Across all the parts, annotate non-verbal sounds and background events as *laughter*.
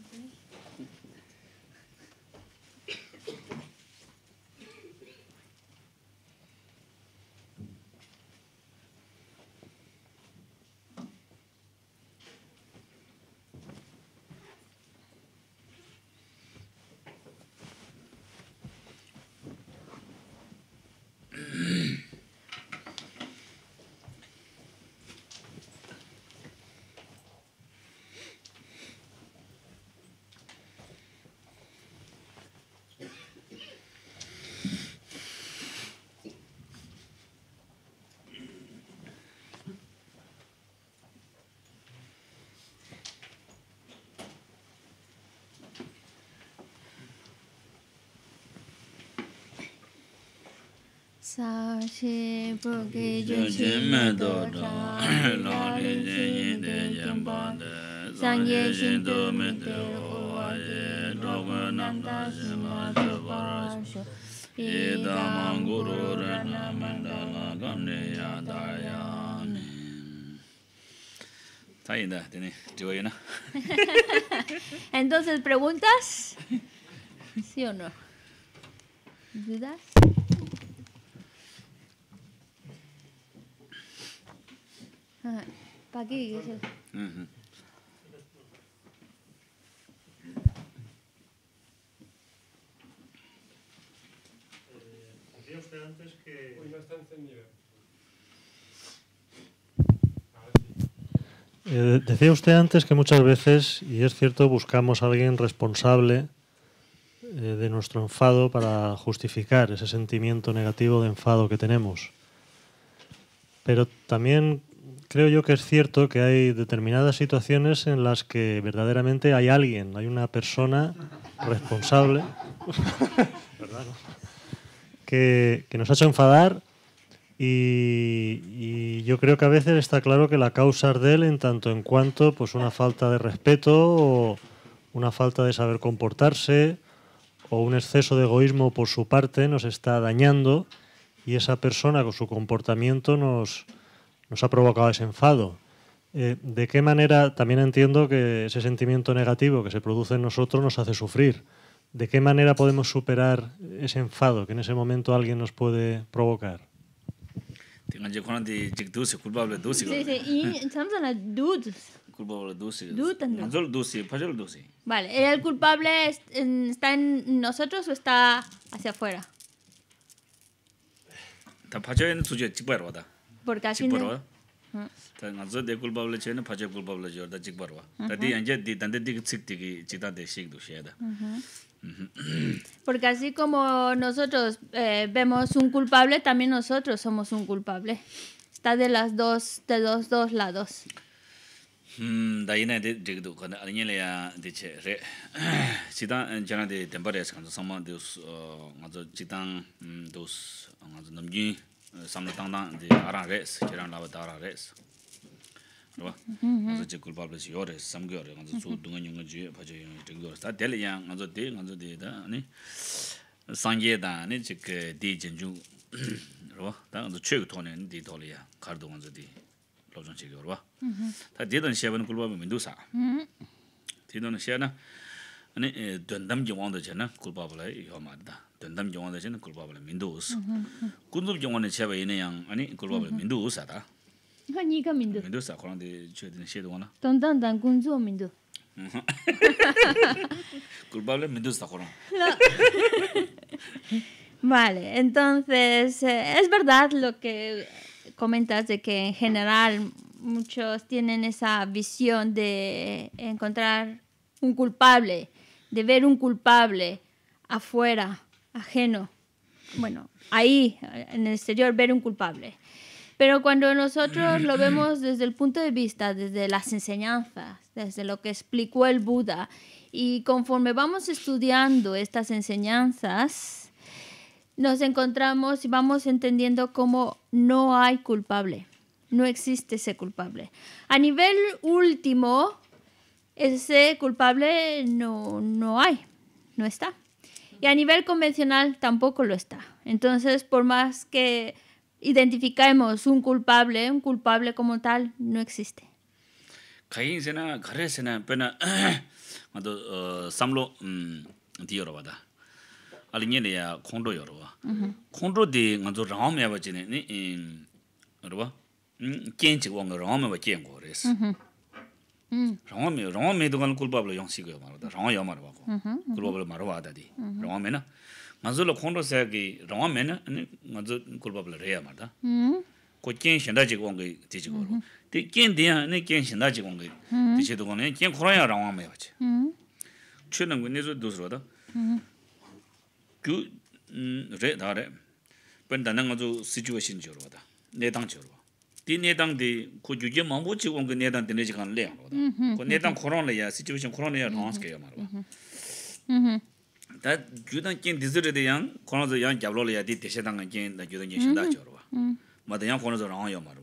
Okay. Entonces, ¿preguntas? ¿Sí o no? ¿Dudas? aquí, eh, Decía usted antes que... Ah, eh, usted antes que muchas veces, y es cierto, buscamos a alguien responsable eh, de nuestro enfado para justificar ese sentimiento negativo de enfado que tenemos. Pero también creo yo que es cierto que hay determinadas situaciones en las que verdaderamente hay alguien, hay una persona responsable *laughs* que, nos ha hecho enfadar y, yo creo que a veces está claro que la causa es de él en tanto en cuanto pues una falta de respeto o una falta de saber comportarse o un exceso de egoísmo por su parte nos está dañando y esa persona con su comportamiento nos, nos ha provocado ese enfado. Eh, ¿De qué manera, también entiendo que ese sentimiento negativo que se produce en nosotros nos hace sufrir? ¿De qué manera podemos superar ese enfado que en ese momento alguien nos puede provocar? Vale, ¿el culpable está en nosotros o está hacia afuera? Pues ᱵᱚᱨᱜᱟᱥᱤᱱᱮ ᱛᱟ ᱱᱟᱡᱚ ᱫᱮᱠᱩᱞ ᱵᱟᱵᱞᱮ ᱪᱮᱱᱮ ᱯᱷᱟᱡᱮ ᱠᱩᱞ ᱵᱟᱵᱞᱮ ᱡᱚᱨ ᱫᱟ ᱡᱤᱠ ᱵᱟᱨᱣᱟ ᱛᱟ ᱫᱤ ᱟᱸᱡᱮ ᱫᱤ ᱛᱟᱸᱫᱮ ᱫᱤᱠ ᱪᱤᱠ ᱛᱤᱜᱤ ᱪᱤᱛᱟᱱ ᱫᱮ ᱥᱤᱜ Porque así como nosotros eh, vemos un culpable, también nosotros somos un culpable. Está de las dos, de los dos lados. Hmm, da de de do kan a yin le ya de che re. Si *clears throat* eh, jana de tempare es kan so ma dos ngazo samla ຕັ້ງຕັ້ງອາຣັງແຣສທີ່ລາວດາຣແຣສບໍ່ວ່າເຊິ່ງຄຸນບາບເລສຍໍເຊມກີຍໍມັນຊູດຸງຍົງຈີພະຈີຍໍຕິກດໍສະຕາຕາແລຍັງຫນໍຈະດີຫນໍຈະດີດາອັນນະສັງເດດຫັ້ນທີ່ຄືດີຈັນຈູບໍ່ວ່າຕັ້ງຊູໂຕນັ້ນດີໂຕຫຼີຄາດດົງຊະດີຫຼໍດົງຊີກໍບໍ່ວ່າດີດົນຊີວັນຄຸນບາບມິນດູຊາດີດົນຊະນະອັນດົນດໍາຈົວມໍດະ dendam jongwa de kulbabla mindu us kundub jongwa ne cheba ine yang ani kulbabla mindu us ata ha ni ka mindu mindu sa khona de che de she dongna dendam dan kunzu mindu culpable mindu sa khona vale entonces eh, es verdad lo que comentas de que en general muchos tienen esa visión de encontrar un culpable de ver un culpable afuera ajeno. Bueno, ahí, en el exterior, ver un culpable. Pero cuando nosotros lo vemos *clears throat* desde el punto de vista, desde las enseñanzas, desde lo que explicó el Buda, y conforme vamos estudiando estas enseñanzas, nos encontramos y vamos entendiendo cómo no hay culpable, no existe ese culpable. A nivel último, ese culpable no, no hay, no está. Y a nivel convencional tampoco lo está. Entonces, por más que identifiquemos un culpable, un culpable como tal, no existe. *clears throat* rāngā mē, rāngā mē tu kāna kulpa wā yāng sī kaya mā rā, rāngā yā mā rā wā kō, kulpa wā mā rā wā tādi, rāngā mē na, ngā zu lā khuṇḍu sā kī, rāngā mē na, ngā zu kulpa wā rā yā mā rā, kō kiñ shindā chī kōng kī tī chī kō rō, tī kiñ tī yā, nī kiñ shindā chī kōng kī tī chī tō kō nī, kiñ yā wā chī, chū nē di nedang di ku yuji mambu chi wong ki nedang di nechi kan le yang roda. Mm-hmm, ku mm-hmm. nedang koron le ya, situation koron le ya rongans mm-hmm, ke ya marwa. Da yudang kien dizir di yang, koron zo yang gyablo le ya di deshe tanga kien da yudang kien shinda chi warwa. Ma da yang koron zo rongan ya marwa.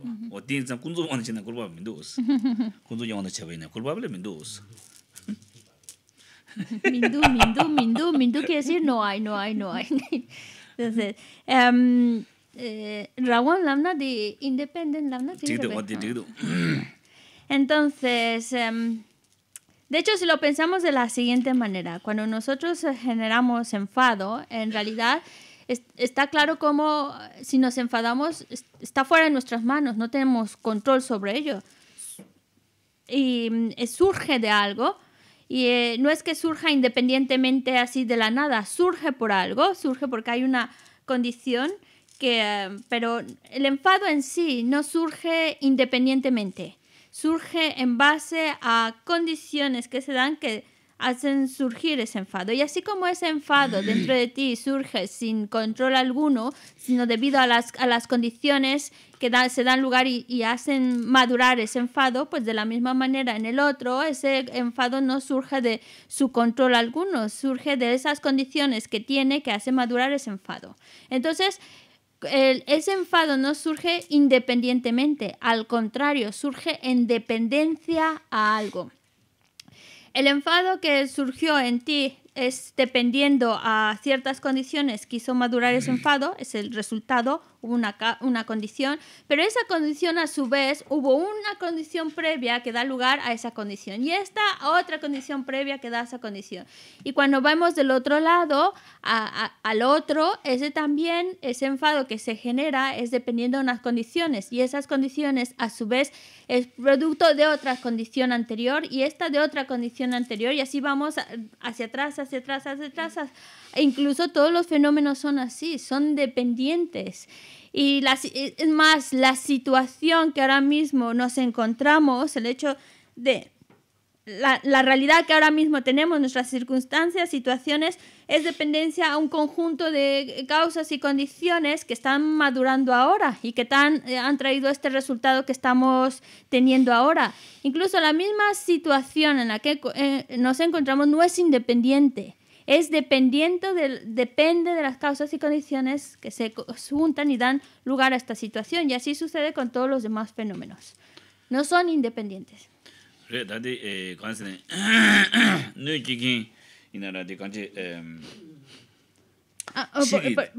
Eh, Rawon Lamna de Independent Lamna. Ah. *clears throat* Entonces, em, de hecho, si lo pensamos de la siguiente manera, cuando nosotros eh, generamos enfado, en realidad está claro como si nos enfadamos está fuera de nuestras manos, no tenemos control sobre ello. Y mm, surge de algo, y eh, no es que surja independientemente así de la nada, surge por algo, surge porque hay una condición que, pero el enfado en sí no surge independientemente, surge en base a condiciones que se dan que hacen surgir ese enfado. Y así como ese enfado dentro de ti surge sin control alguno, sino debido a las, a las condiciones que se dan lugar y, hacen madurar ese enfado, pues de la misma manera en el otro, ese enfado no surge de su control alguno, surge de esas condiciones que tiene que hacen madurar ese enfado. Entonces, ese enfado no surge independientemente, al contrario, surge en dependencia a algo. El enfado que surgió en ti es dependiendo a ciertas condiciones que hizo madurar ese enfado, es el resultado, hubo una, una condición, pero esa condición a su vez hubo una condición previa que da lugar a esa condición y esta otra condición previa que da esa condición. Y cuando vamos del otro lado a, al otro, ese también, ese enfado que se genera es dependiendo de unas condiciones y esas condiciones a su vez es producto de otra condición anterior y esta de otra condición anterior y así vamos hacia atrás se trazas, E incluso todos los fenómenos son así, son dependientes. Y las, e, es más, la situación que ahora mismo nos encontramos, el hecho de la, realidad que ahora mismo tenemos, nuestras circunstancias, situaciones, es dependencia a un conjunto de eh, causas y condiciones que están madurando ahora y que eh, han traído este resultado que estamos teniendo ahora. Incluso la misma situación en la que eh, nos encontramos no es independiente, es dependiente depende de las causas y condiciones que se juntan y dan lugar a esta situación. Y así sucede con todos los demás fenómenos. No son independientes. re dadi kansi eh, ne *coughs* nui kikin ina dadi kanchi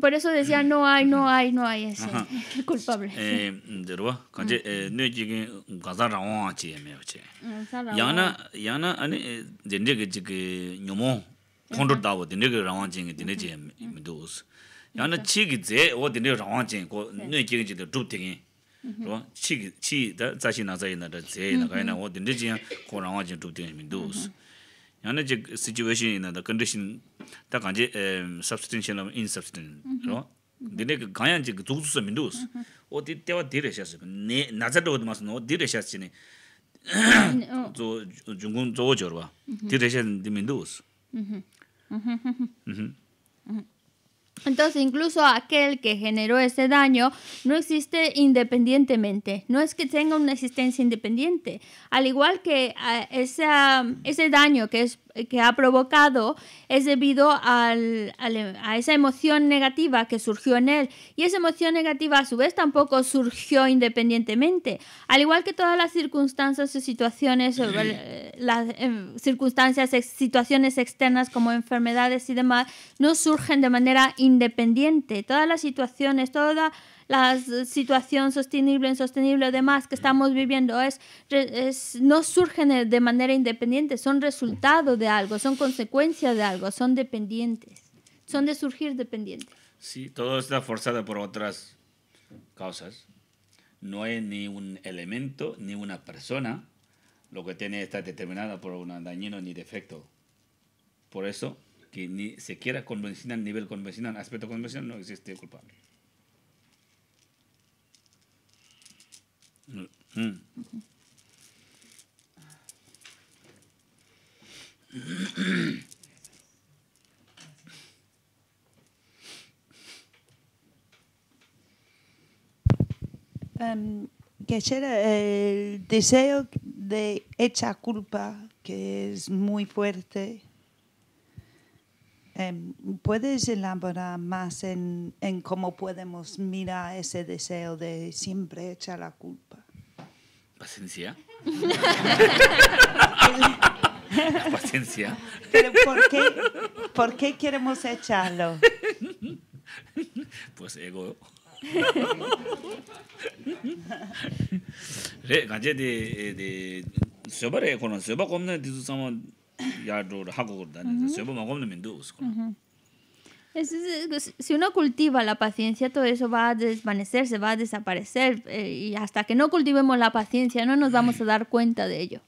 por eso decía no hay no hay no hay ese *laughs* culpable eh derwa kanje ah. eh, ne jigin gaza ra wa che ah, eh, me che yana yana ani denje ge jig nyomo kondo da wa denje ge ra wa rō chī dā tsāshī nā tsāyī nā dā tsēyī nā kāyī nā wā dīndrī jīyā kō rāngwā jīyā tūp yā situation condition wā wā wā rā Entonces, incluso aquel que generó ese daño no existe independientemente, no es que tenga una existencia independiente. Al igual que ah, esa, ese daño que es que ha provocado es debido a esa emoción negativa que surgió en él. Y esa emoción negativa a su vez tampoco surgió independientemente. Al igual que todas las circunstancias o situaciones, eh, las eh, circunstancias, situaciones externas como enfermedades y demás, no surgen de manera independiente. Todas las situaciones, todas la situación sostenible, insostenible, demás que estamos viviendo, es, no surgen de manera independiente, son resultado de algo, son consecuencia de algo, son dependientes, son de surgir dependientes. Sí, todo está forzado por otras causas. No hay ni un elemento, ni una persona, lo que tiene está determinada por un dañino ni defecto. Por eso, que ni siquiera convencional, nivel convencional, aspecto convencional, no existe culpable. Em, que será eh, el deseo de hecha culpa, que es muy fuerte, Em, ¿Puedes elaborar más en, cómo podemos mirar ese deseo de siempre echar la culpa? Paciencia. paciencia. por qué, por qué queremos echarlo? Pues ego. *laughs* re, de, eh, de, sobre, con, si uno cultiva la paciencia, todo eso va a desvanecer se va a desaparecer. Eh, y hasta que no cultivemos la paciencia, no nos vamos a dar cuenta de ello.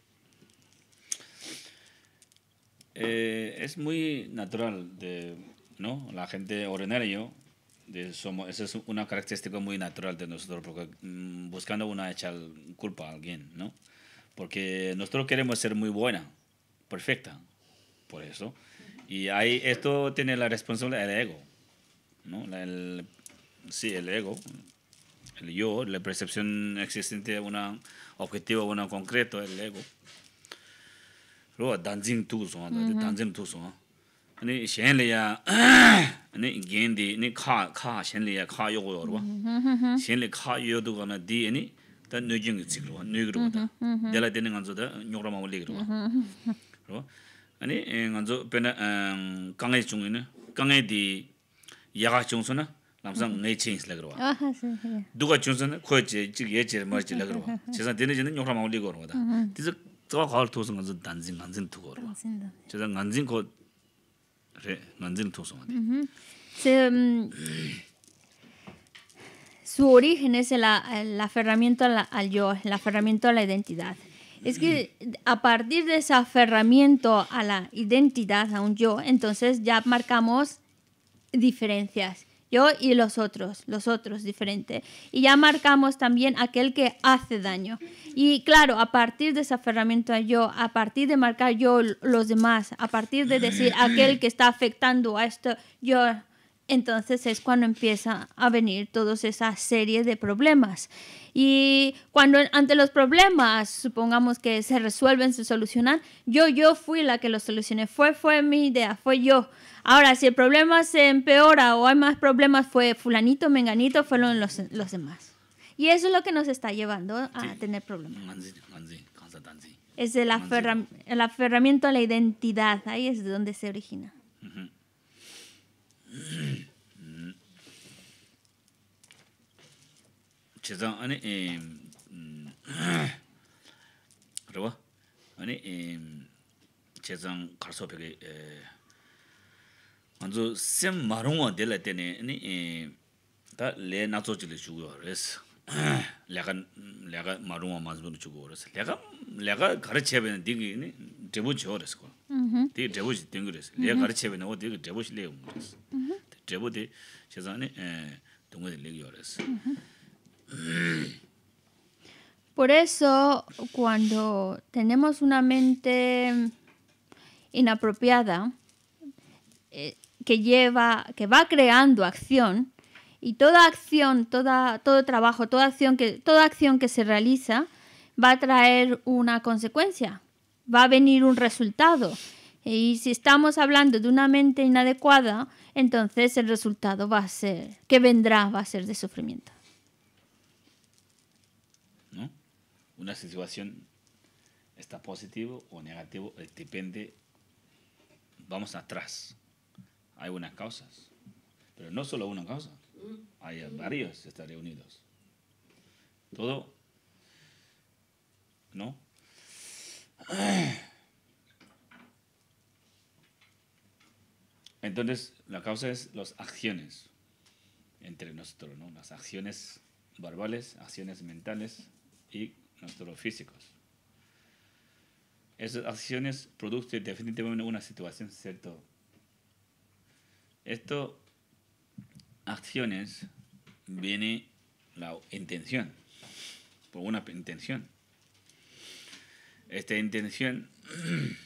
Eh, es muy natural, de, La gente ordinaria, de somos, esa es una característica muy natural de nosotros, porque mm, buscando una echar culpa a alguien, ¿no? Porque nosotros queremos ser muy buena perfecta por eso y ahí esto tiene la responsabilidad del ego ¿no la el sí el ego el yo la percepción existente de una objetivo bueno concreto el ego luo danjing tu zong de danjing tu son. ne xian le ya *clears throat* ne gen di, ne ka ka xian le ka yu de ba xian le ka yu de na di ne ta nu jing chi gu nu gu de de la de ne an zu de nyog ra ma le gu rō. Ani ngā eh, dzō pē nā kāngai eh, chōng inā, kāngai dī yāgā chōng sō na, nāmsā mm-hmm. ngai chēng sī lā kruwa. Dūgā chōng sō na, khuay chē, chīk yē chē, mā chē lā kruwa. Chē sā dēne chē nā nyōkhrā māngu lī kō rō dā. Su origen es la, eh, la al yo, la ferramienta a la identidad. Es que a partir de ese aferramiento a la identidad, a un yo, entonces ya marcamos diferencias. Yo y los otros, los otros diferentes, Y ya marcamos también aquel que hace daño. Y claro, a partir de ese aferramiento a yo, a partir de marcar yo los demás, a partir de decir aquel que está afectando a esto, yo entonces es cuando empieza a venir todas esas series de problemas. Y cuando ante los problemas, supongamos que se resuelven, se solucionan, yo, yo fui la que los solucioné, fue, fue mi idea, fue yo. Ahora, si el problema se empeora o hay más problemas, fue fulanito, menganito, fueron los, demás. Y eso es lo que nos está llevando a tener problemas. Es el, aferramiento a la identidad, ahí es donde se origina. chidhaan ane 음 ane chidhaan 음 peke 가서 e, sem marungwa dila tene ane ta le nazo chile chukuyo res laga laga marungwa mazmuru chukuyo res laga laga gara chebe na digi ane debu chio res kwa mm-hmm. digi res laga gara chebe na o digi res mm-hmm. Por eso, cuando tenemos una mente inapropiada eh, que lleva, que va creando acción y toda acción, toda, todo trabajo, toda acción que, toda acción que se realiza va a traer una consecuencia, va a venir un resultado y si estamos hablando de una mente inadecuada, entonces el resultado va a ser, que vendrá, va a ser de sufrimiento. ¿No? Una situación está positivo o negativo, eh, depende, vamos atrás. Hay unas causas, pero no solo una causa, hay varios están Unidos. Todo, ¿no? Entonces, la causa es las acciones entre nosotros, Las acciones verbales, acciones mentales y nuestros físicos. Esas acciones producen definitivamente una situación, ¿cierto? Esto, acciones viene la intención, por una intención. Esta intención *clears throat*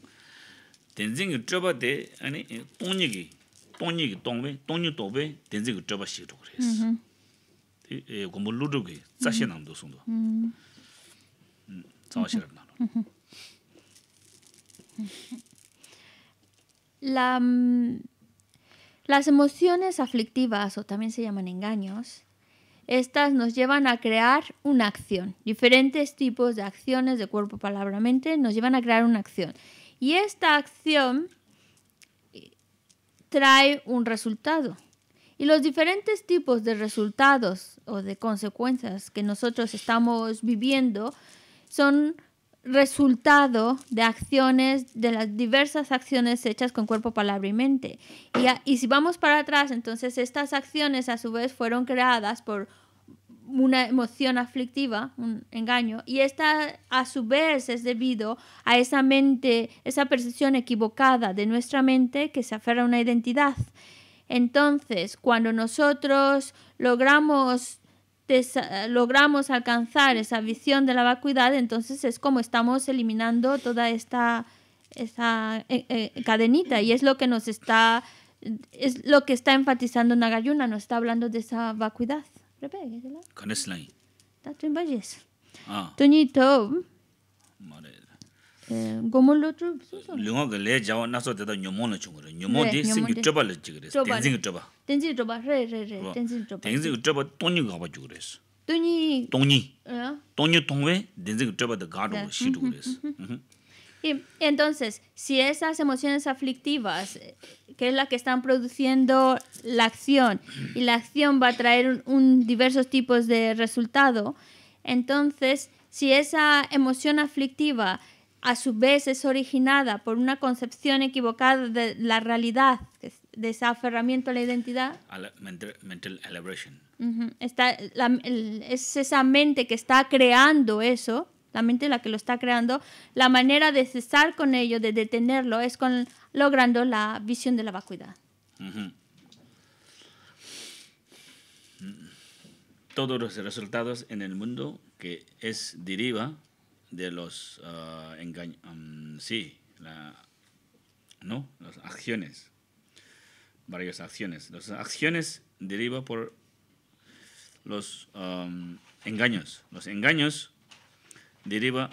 las emociones aflictivas, o también se llaman engaños, estas nos llevan a crear una acción. Diferentes tipos de acciones de cuerpo, palabra, mente nos llevan a crear una acción. Y esta acción eh, trae un resultado. Y los diferentes tipos de resultados o de consecuencias que nosotros estamos viviendo son resultado de acciones, de las diversas acciones hechas con cuerpo, palabra y mente. Y, si vamos para atrás, entonces estas acciones a su vez fueron creadas por una emoción aflictiva, un engaño, y esta a su vez es debido a esa mente, esa percepción equivocada de nuestra mente que se aferra a una identidad. Entonces, cuando nosotros logramos logramos alcanzar esa visión de la vacuidad, entonces es como estamos eliminando toda esta, eh, eh, cadenita y es lo que nos está es lo que está enfatizando Nagayuna, nos está hablando de esa vacuidad. ཁནས་ལང་ ད་ ཏེན་ བཞེས་ ཨ་ ཏོ་ནི་ ཏོ་ མ་རེ་ གོམོལ་ལོ་ ཏུ ལུང་ག་ ལེ་ ཇ་ཝ་ ན་སོ་ ཏེ་ད་ ཉོམོ་ལ་ Y entonces, si esas emociones aflictivas, eh, que es la que están produciendo la acción, y la acción va a traer diversos tipos de resultado, entonces, si esa emoción aflictiva a su vez es originada por una concepción equivocada de la realidad, de ese aferramiento a la identidad. mental, elaboration. es esa mente que está creando eso la mente la que lo está creando, la manera de cesar con ello, de detenerlo, es con logrando la visión de la vacuidad. Mm. Todos los resultados en el mundo que es deriva de los ah, engaños, mm, sí, las acciones, varias acciones. Las acciones deriva por los ah, engaños. Los engaños deriva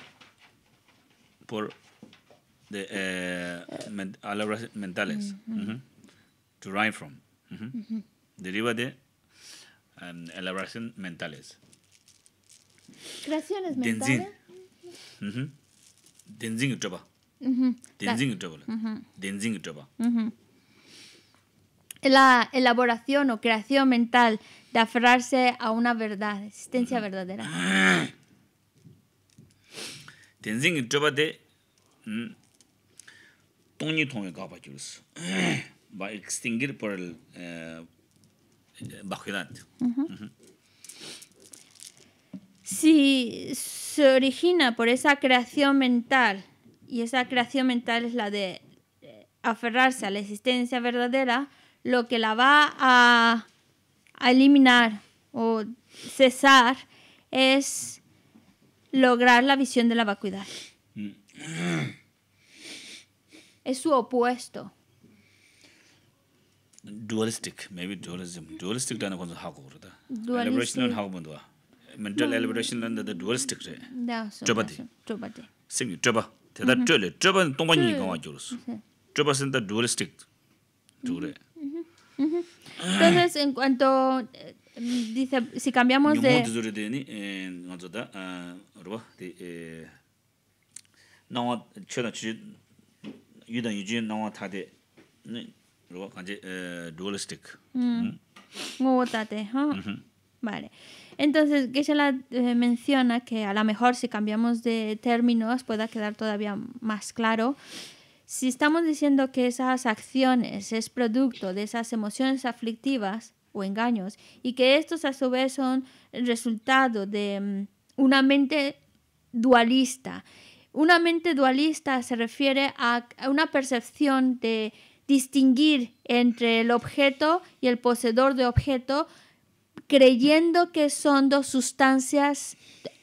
por de, eh, men, mentales. To write from. Uh Deriva de um, elaboración mentales. Creaciones mentales. Denzing toba. Denzing Choba. Denzing toba. La elaboración o creación mental de aferrarse a una verdad, existencia verdadera. Ah tenzin zhiba de tony tongi kaba va extinguir por el Si se origina por esa creación mental, y esa creación mental es la de eh, aferrarse a la existencia verdadera, lo que la va a eliminar o cesar es lograr la visión de la vacuidad. Mm. Es su opuesto. dualistic, maybe dualism. Dualistic dana hago Mental elaboration under the dualistic re. Mm-hmm. so. dualistic. Mm-hmm. Mm-hmm. Entonces, en cuanto eh, Dice, si cambiamos de... vale entonces que se la eh, menciona que a lo mejor si cambiamos de términos pueda quedar todavía más claro si estamos diciendo que esas acciones es producto de esas emociones aflictivas engaños y que estos a su vez son el resultado de mm, una mente dualista. Una mente dualista se refiere a una percepción de distinguir entre el objeto y el poseedor de objeto, creyendo que son dos sustancias,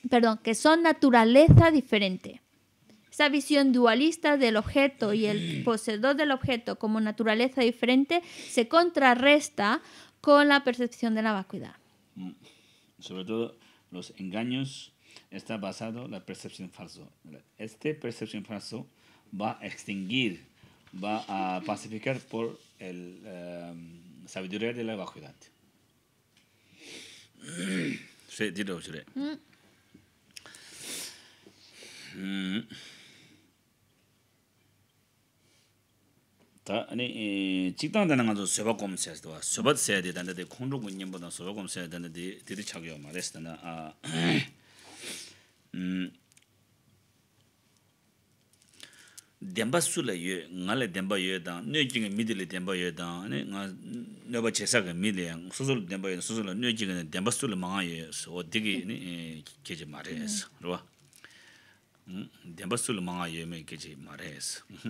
perdón, que son naturaleza diferente. Esa visión dualista del objeto y el poseedor del objeto como naturaleza diferente se contrarresta con la percepción de la vacuidad. Mm. Sobre todo los engaños está basado en la percepción falso. Este percepción falso va a extinguir, va a pacificar por el em, sabiduría de la vacuidad. Sí, dilo, mm. mm. Tā, anī, chīk tāng tāna ngā tō sōpa kōm sēs tō wā, sōpa tā sēdi tānda tē khun rō guññiñ bō tā sōpa kōm sēdi tānda tē tē tē chā kio mā rēs tānda. Dēmbā sū lā yu, ngā lā dēmbā yu tāng, nio jī ngā mīdī lā dēmbā yu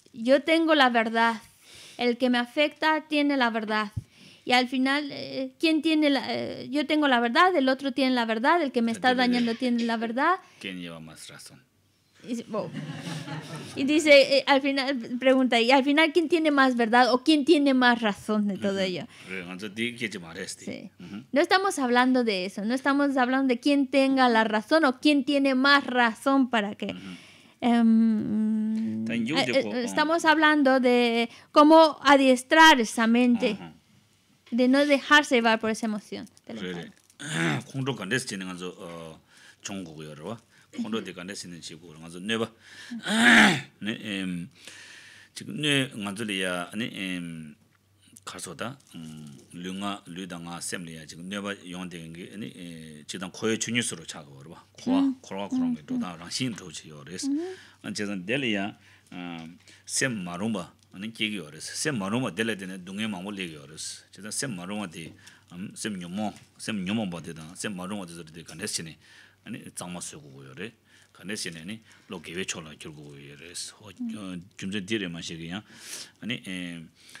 yo tengo la verdad. El que me afecta tiene la verdad. Y al final, eh, ¿quién tiene la, eh, yo tengo la verdad, el otro tiene la verdad, el que me está dañando tiene la verdad. ¿Quién lleva más razón? Y, dice, oh". eh, al final, pregunta, y al final, ¿quién tiene más verdad o quién tiene más razón de todo ello? No estamos hablando de eso, no estamos hablando de quién tenga la razón o quién tiene más razón para qué. Em, eh, eh, estamos hablando de cómo adiestrar esa mente, de no dejarse llevar por esa emoción. *clears throat* *clears throat* 가서다 음 lū ngā, lū 지금 ngā sēm līyā jīg nio bā yōng 봐. ngī jīg 그런 게 chūnyū sū rō chā kō rō bā kōwa, kōrō wā kōrō ngī rō dā rāng xīn rō chī yō rē sī an jīg dā dē līyā sēm mā rōng bā an kī kī yō rē sēm mā bā kī yō sēm bā sēm sēm bā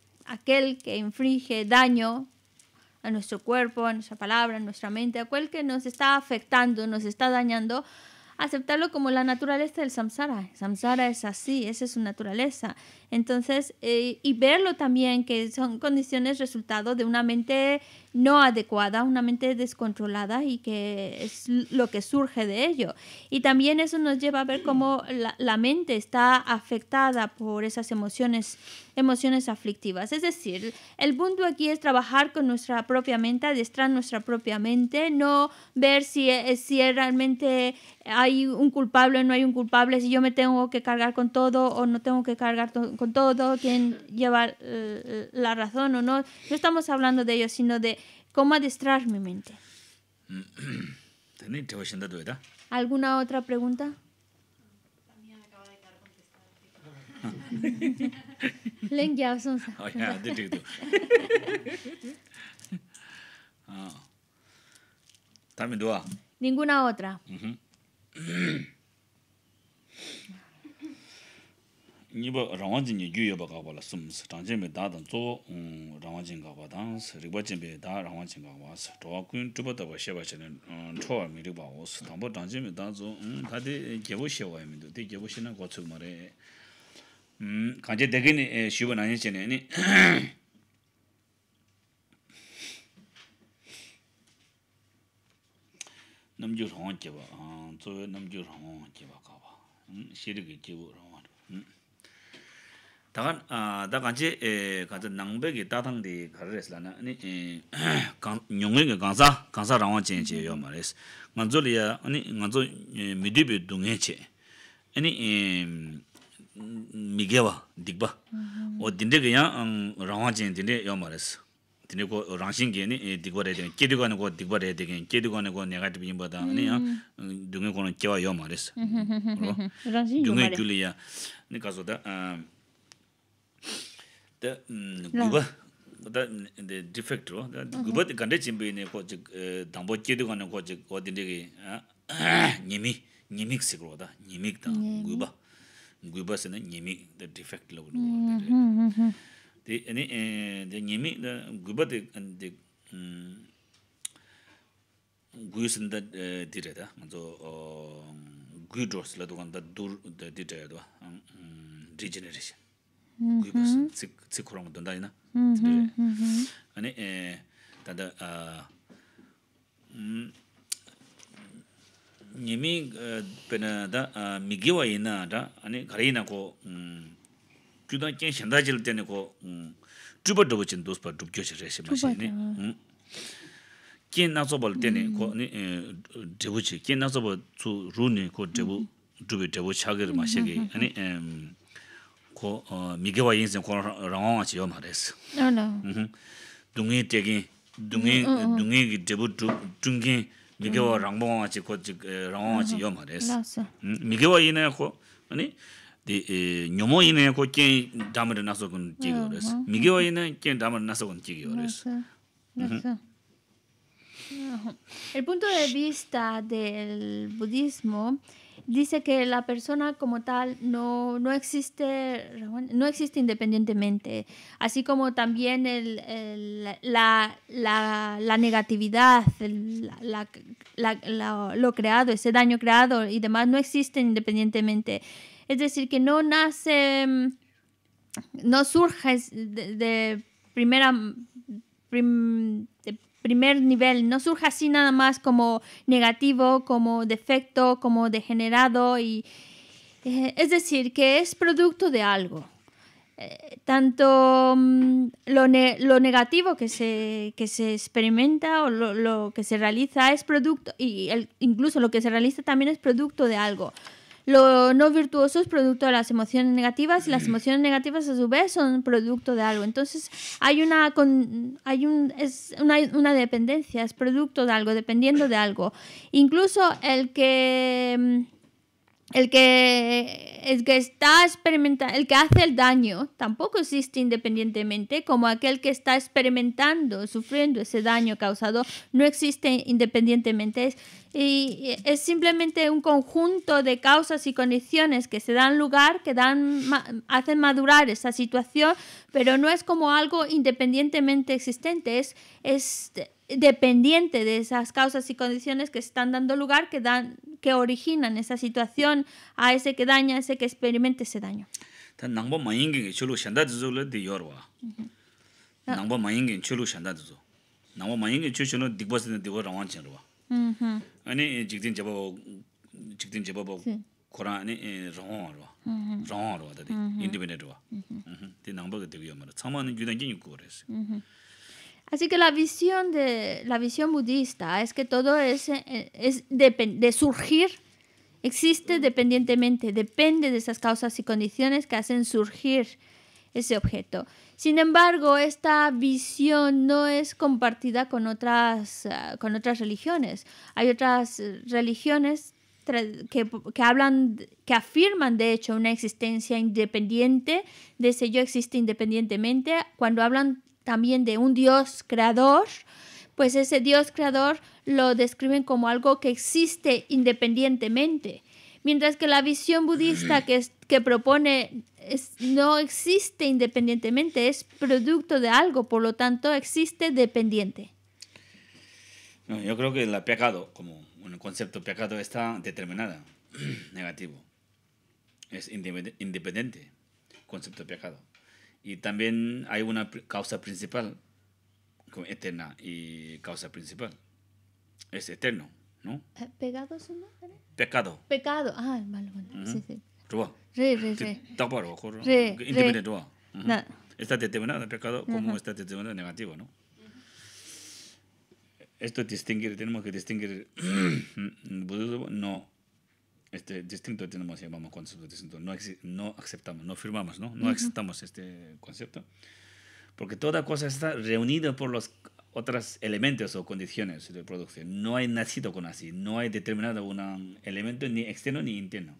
aquel que infringe daño a nuestro cuerpo, a nuestra palabra, a nuestra mente, a aquel que nos está afectando, nos está dañando, aceptarlo como la naturaleza del samsara. samsara es así, esa es su naturaleza. Entonces, eh, y verlo también, que son condiciones resultado de una mente no adecuada, una mente descontrolada y que es lo que surge de ello. Y también eso nos lleva a ver cómo la, mente está afectada por esas emociones, emociones aflictivas. Es decir, el punto aquí es trabajar con nuestra propia mente, adiestrar nuestra propia mente, no ver si, eh, si realmente hay un culpable o no hay un culpable, si yo me tengo que cargar con todo o no tengo que cargar con con todo, todo lleva llevar eh, eh, la razón o no. No estamos hablando de ello, sino de cómo adiestrar mi mente. ¿Alguna otra pregunta? Leng oh, *laughs* ah. ah. Ninguna otra. 니버 라완진이 jinye gyuyeba 숨스 la 다던 조 da dhan zo 다 jin kaqwa 도와군 rikba jinbe 초와 미르바 오스 kaqwa sa, 다조 다데 tupataba 데 개보시는 thawar 말에 음 간제 sa, 쉬번 tangzhinme da zo, nga de 아 xeba yamido, de gyabu xe na kwa tsukumare 다간 아 다간지 에 가자 낭베기 다당디 가르레스라나 아니 간 *clears throat* 용행의 간사 간사 라와 젠제요 말레스 만졸이야 아니 간조 미디베 동해체 아니 미게와 디그바 오 딘데게야 라와 젠딘데 요 말레스 디네고 ko rangshinge ni dikwa re degen, kedi gwaane ko dikwa re degen, kedi gwaane ko negatibi inba da, ni ya, dunga kono the defect the gubat gande chimbe ne ko je dambo che de gan ko je ko din de ge ni mi ni mi se gro da ni mi da guba guba se ne ni mi the defect lo lo de ani de ni mi guba de and de da da la da dur da regeneration kuyi kwa sik, sik hurangu du ndaayi na, zibibii. Ani, ee, tanda, ee, mm, nye mii, ee, pe da, ee, mi da, anii, gharayi naa ko, kyu kien shindajil teni ko, dhubat dhubuchin dhoospa dhubkyoze Kien ko, kien tsu ko mi gyo wa yin san ko rang ong achi yom ha desu. Oh no. Tung ngi tegi, tung ngi, tung ngi ki tebu tung ki mi gyo wa rang ong achi ko rang ong achi yom ha desu. Mi gyo wa yin na ya ko, ni, nyomo yin na ko kien damari nasa kun tiki yin El punto de vista del budismo dice que la persona como tal no, existe, no existe independientemente, así como también la, negatividad, lo creado, ese daño creado y demás no existen independientemente. Es decir, que no nace, no surge de, primera primer nivel, no surja así nada más como negativo, como defecto, como degenerado y eh, es decir, que es producto de algo. Eh, tanto mm, lo, negativo que se, se experimenta o lo, que se realiza es producto, y incluso lo que se realiza también es producto de algo. Lo no virtuoso es producto de las emociones negativas y las mm. emociones negativas a su vez son producto de algo. Entonces hay una, con, hay un, es una, una dependencia, es producto de algo, dependiendo de algo. Incluso el que mm, el que, es que está experimentando, el que hace el daño, tampoco existe independientemente, como aquel que está experimentando, sufriendo ese daño causado, no existe independientemente. Es, y es simplemente un conjunto de causas y condiciones que se dan lugar, que dan, hacen madurar esa situación, pero no es como algo independientemente existente, es, es dependiente de esas causas y condiciones que se están dando lugar, que, dan, que originan esa situación a ese que daña, a ese que experimenta ese daño. Así que la visión de la visión budista es que todo es, es de surgir existe dependientemente, depende de esas causas y condiciones que hacen surgir ese objeto. Sin embargo, esta visión no es compartida con otras, eh, con otras religiones. Hay otras eh, religiones que, hablan, que afirman de hecho una existencia independiente, de ese yo existe independientemente, cuando hablan también de un Dios creador, pues ese Dios creador lo describen como algo que existe independientemente. Mientras que la visión budista que, que propone no existe independientemente, es producto de algo, por lo tanto existe dependiente. yo creo que el pecado, como un concepto pecado, está determinada, *clears throat* negativo. Es independiente, concepto pecado. Y también hay una causa principal, eterna y causa principal. Es eterno, ¿no? ¿Pecado es Pecado. Pecado, ah, sí, sí. Sí, sí, Está determinado el pecado como está determinado el negativo, ¿no? Esto distinguir, tenemos que distinguir *clears throat* no. Este distinto tenemos, llamamos concepto distinto. No, no aceptamos, no firmamos, ¿no? No aceptamos este concepto. Porque toda cosa está reunida por los otros elementos o condiciones de producción. No hay nacido con así, no hay determinado un elemento ni externo ni interno.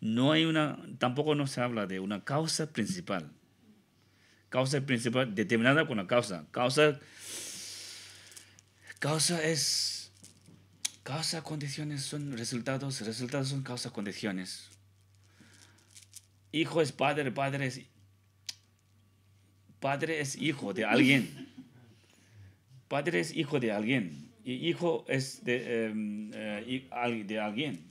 No hay una, tampoco no se habla de una causa principal. Causa principal determinada con la causa. Causa, causa es, causa, condiciones son resultados, resultados son causa, condiciones. Hijo es padre, padre es, padre es hijo de alguien. Padre es hijo de alguien. Y hijo es de, em, eh, de alguien.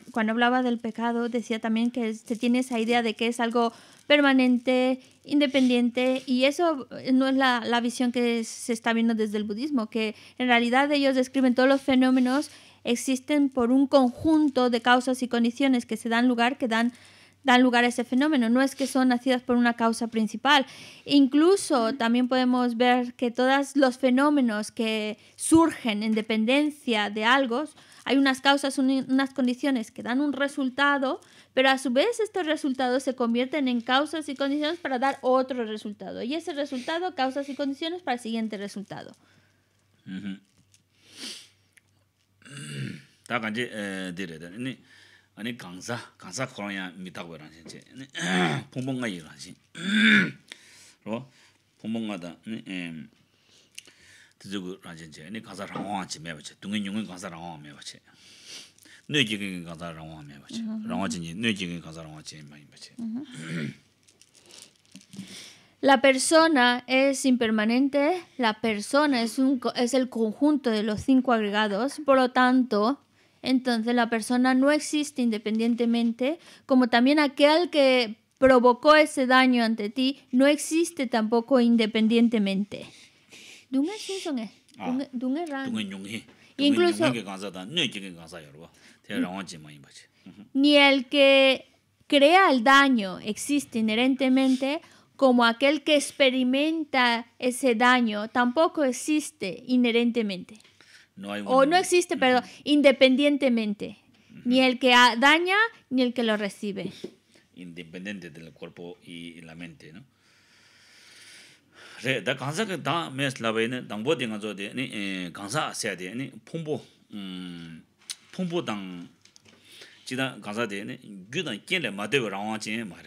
cuando hablaba del pecado, decía también que se tiene esa idea de que es algo permanente, independiente, y eso eh, no es la, la visión que se está viendo desde el budismo, que en realidad ellos describen todos los fenómenos existen por un conjunto de causas y condiciones que se dan lugar, que dan, dan lugar a ese fenómeno. No es que son nacidas por una causa principal. Incluso también podemos ver que todos los fenómenos que surgen en dependencia de algo hay unas causas, unas condiciones que dan un resultado, pero a su vez estos resultados se convierten en causas y condiciones para dar otro resultado. Y ese resultado, causas y condiciones para el siguiente resultado. *clears throat* *clears throat* La persona es impermanente, la persona es, es el conjunto de los cinco agregados, por lo tanto, entonces la persona no existe independientemente, como también aquel que provocó ese daño ante ti no existe tampoco independientemente. Incluso. Ni el que crea el daño existe inherentemente como aquel que experimenta ese daño tampoco existe inherentemente. O no existe, perdón, independientemente. Ni el que daña ni el que lo recibe. Independiente del cuerpo y la mente, ¿no? re da gansa ge da mes la 간사 ne dang bo ding a zo de ni gansa se de ni phong bo um phong bo dang ji da gansa de ne gyu dang kyen le ma de ro rang wa jin ma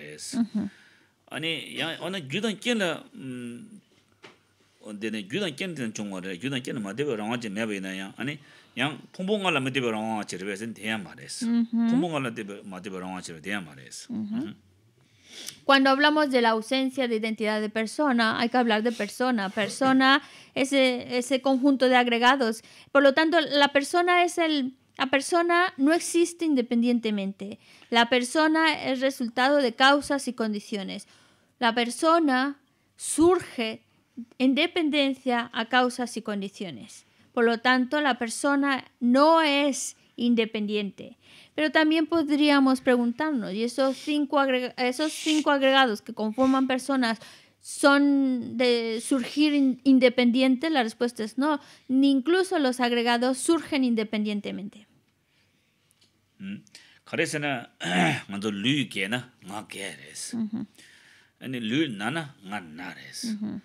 Cuando hablamos de la ausencia de identidad de persona, hay que hablar de persona. Persona es eh, ese conjunto de agregados. Por lo tanto, la persona es La persona no existe independientemente. La persona es resultado de causas y condiciones. La persona surge en dependencia a causas y condiciones. Por lo tanto, la persona no es independiente. Pero también podríamos preguntarnos, ¿y esos cinco, esos cinco agregados que conforman personas son de surgir independientes? independiente? La respuesta es no, ni incluso los agregados surgen independientemente. Mm. quieres *clears throat*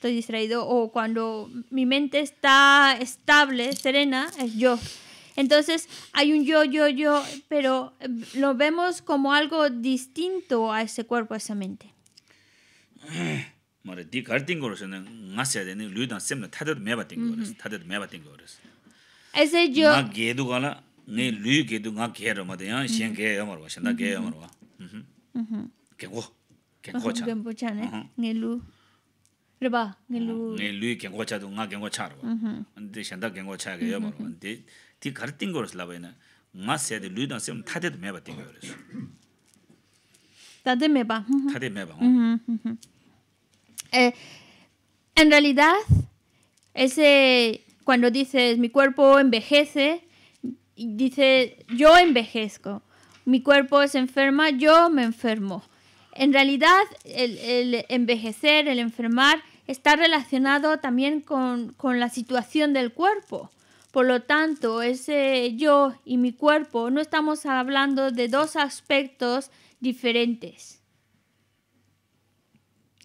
estoy distraído o cuando mi mente está estable, serena, es yo. Entonces hay un yo, yo, yo, pero lo vemos como algo distinto a ese cuerpo, a esa mente. Ese yo rba ngelu ngelu ke ngocha du nga ke ngocha ro ante shanda ke ngocha ke yomor ante ti kar ting gor sla baina nga se de lu dang sem thade de me ba ting gor es thade me ba thade me ba eh en realidad ese cuando dices mi cuerpo envejece dice yo envejezco mi cuerpo se enferma yo me enfermo en realidad el, el, envejecer, el enfermar, está relacionado también con, la situación del cuerpo. Por lo tanto, ese yo y mi cuerpo no estamos hablando de dos aspectos diferentes.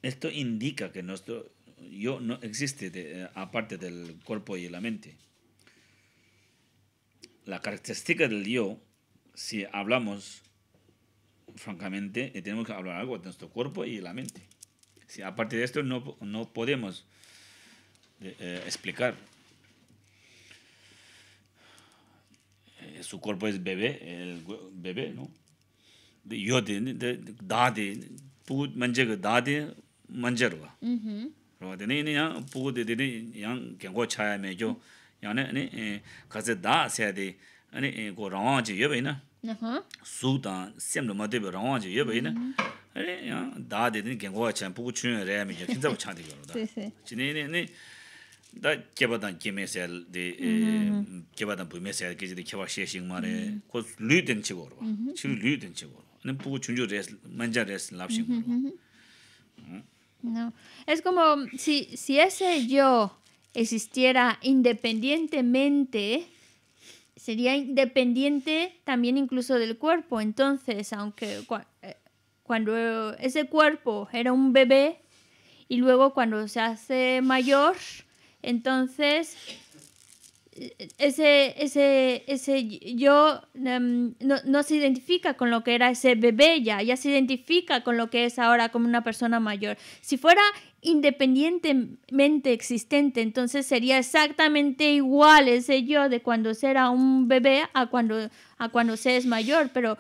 Esto indica que nuestro yo no existe eh, aparte del cuerpo y la mente. La característica del yo, si hablamos francamente, eh, tenemos que hablar algo de nuestro cuerpo y la mente. si aparte de esto no, no podemos de, eh, explicar. Eh, su cuerpo es bebé el bebé no de yo de da de pu manje ga da de manjer wa mhm ro de ne ne pu de de ne yang ge go cha ya me jo ya ne ne ga eh, se da se de ne eh, go rawang ji ye bai na na uh-huh. ha su da sem lo de bai rawang ji No, *laughs* es como si, si ese yo existiera independientemente, sería independiente también incluso del cuerpo. Entonces, aunque eh, cuando ese cuerpo era un bebé y luego cuando se hace mayor, entonces ese, ese, ese yo em, no, no, se identifica con lo que era ese bebé ya, ya se identifica con lo que es ahora como una persona mayor. Si fuera independientemente existente, entonces sería exactamente igual ese yo de cuando se era un bebé a cuando, a cuando se es mayor, pero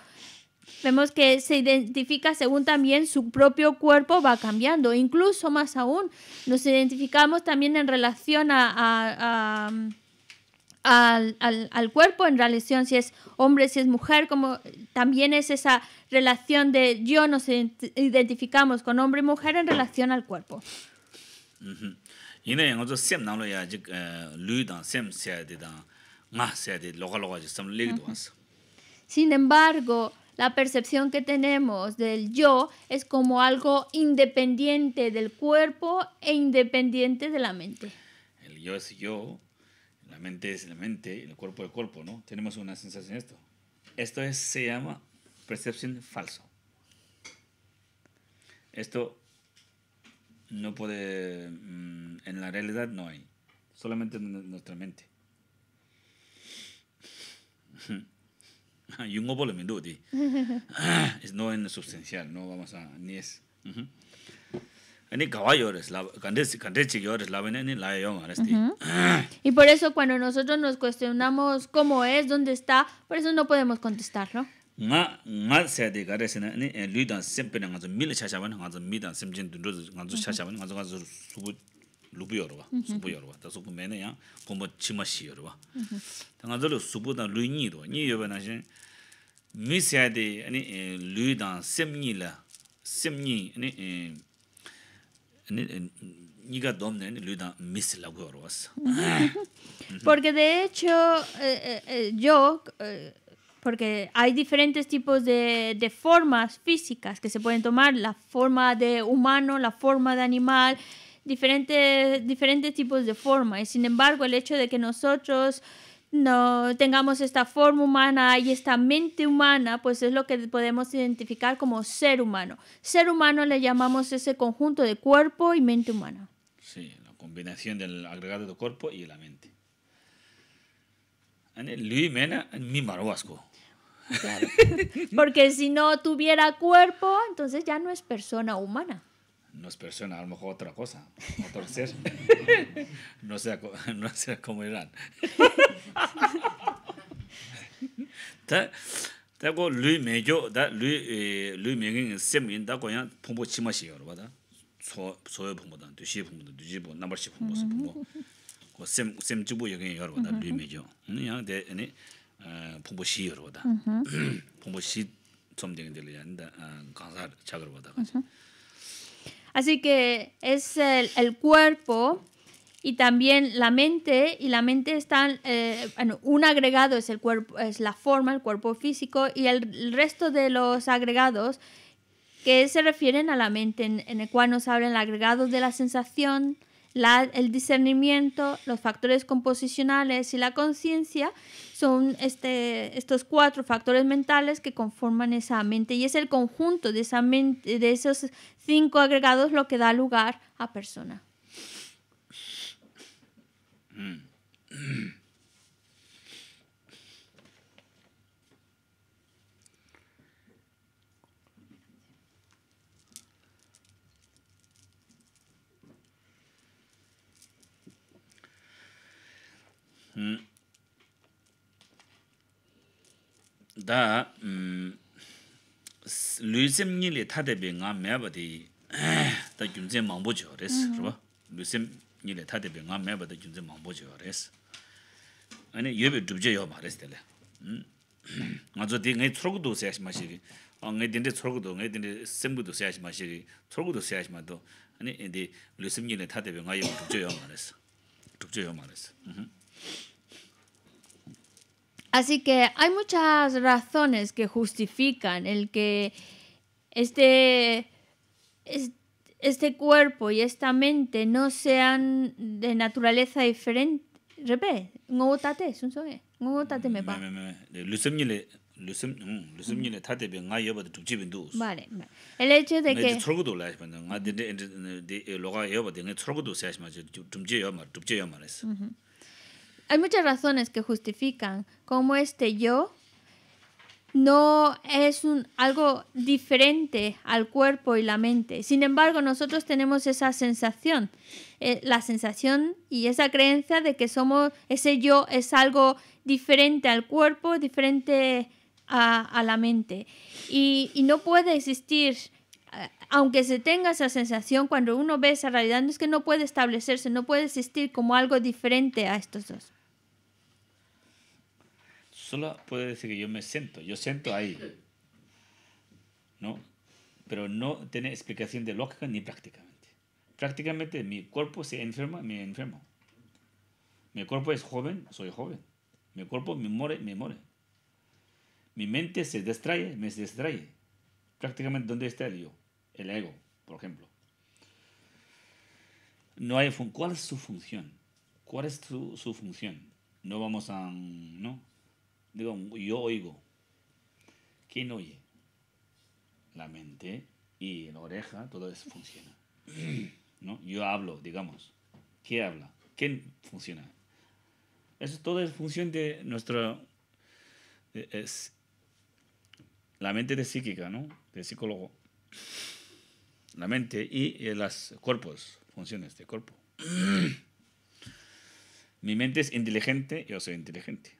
Vemos que se identifica según también su propio cuerpo va cambiando. Incluso más aún, nos identificamos también en relación a, al, al, al, cuerpo en relación si es hombre, si es mujer, como también es esa relación de yo nos identificamos con hombre y mujer en relación al cuerpo. Mm-hmm. Mm-hmm. Sin embargo, la percepción que tenemos del yo es como algo independiente del cuerpo e independiente de la mente. El yo es yo, la mente es la mente, el cuerpo es el cuerpo, ¿no? Tenemos una sensación de esto. Esto se llama percepción falso. Esto no puede, mm, en la realidad no hay, solamente en nuestra mente. *laughs* Y un óvole me *laughs* Es no en sustancial, no vamos a ni es. Ni Ani gawa yores, yo yores, la vena ni la yo ah. Y por eso cuando nosotros nos cuestionamos cómo es, dónde está, por eso no podemos contestarlo. nga nga se de gare se na ni eh, lui dan sempe na nga zo mil cha cha ba na nga zo mi dan semjin dun ro nga zo cha cha ba nga zo nga zo su lupi yorwa, supu yorwa, ta supu mene yang kumbu chima shi yorwa. Ta nga zolo supu dan lui nyi yorwa, nyi yorwa na lui dan sem nyi la, sem nyi, nyi domne lui dan mis si Porque de hecho, yo, porque hay diferentes tipos de, de formas físicas que se pueden tomar, la forma de humano, la forma de animal, diferentes, diferentes tipos de forma. Y sin embargo, el hecho de que nosotros no tengamos esta forma humana y esta mente humana, pues es lo que podemos identificar como ser humano. Ser humano le llamamos ese conjunto de cuerpo y mente humana. Sí, la combinación del agregado de cuerpo y la mente. Luis Mena, mi *laughs* Porque si no tuviera cuerpo, entonces ya no es persona humana. nos persona a lo mejor otra cosa, a ser, *laughs* no sé, *laughs* no sé cómo irán. *laughs* Ta ta go lu me yo da lu eh, lu me ngin sem in da go ya pombo chima shi yo ba da. So so yo pombo da, de shi pombo da, de ji bo number shi pombo so pombo. Go sem sem ji bo yo ngin yo da lu me yo. Ni ya de ni eh, pombo shi yo ba da. Mm-hmm. *clears throat* Pombo shi som de ngin de le ya da ga sa cha Así que es el, cuerpo y también la mente y la mente están eh, bueno, un agregado es el cuerpo es la forma el cuerpo físico y el, resto de los agregados que se refieren a la mente en, el cual nos hablan el agregado de la sensación el discernimiento, los factores composicionales y la conciencia son este, estos cuatro factores mentales que conforman esa mente y es el conjunto de, esa mente, de esos cinco agregados lo que da lugar a persona. Mm. 다 음. 루심 니리 타데베 nga mebadi ta junje mangbo jo res ro ni nga mebadi junje mangbo jo res ane yebe dubje yo ta nga yebe dubje yo Así que hay muchas razones que justifican el que este, este cuerpo y esta mente no sean de naturaleza diferente. Repé, ngotate, no. ngotate me mm, pa. Vale, el hecho de que... Hay muchas razones que justifican cómo este yo no es un, algo diferente al cuerpo y la mente. Sin embargo, nosotros tenemos esa sensación, eh, la sensación y esa creencia de que somos, ese yo es algo diferente al cuerpo, diferente a, la mente. Y, y, no puede existir, eh, aunque se tenga esa sensación, cuando uno ve esa realidad, no es que no puede establecerse, no puede existir como algo diferente a estos dos solo puede decir que yo me siento, yo siento ahí. ¿No? Pero no tiene explicación de lógica ni prácticamente. Prácticamente mi cuerpo se enferma, me enfermo. Mi cuerpo es joven, soy joven. Mi cuerpo me muere, me muere. Mi mente se distrae, me distrae. Prácticamente, ¿dónde está el yo? El ego, por ejemplo. No hay ¿Cuál es su función? ¿Cuál es su, su función? No vamos a... ¿no? Digo, yo oigo. ¿Quién oye? La mente y la oreja, todo eso funciona. ¿No? Yo hablo, digamos. ¿Qué habla? ¿Quién funciona? Eso todo es función de nuestra... E, la mente de psíquica, ¿no? De psicólogo. La mente y, y eh, los cuerpos, funciones de cuerpo. *clears throat* Mi mente es inteligente, yo soy inteligente.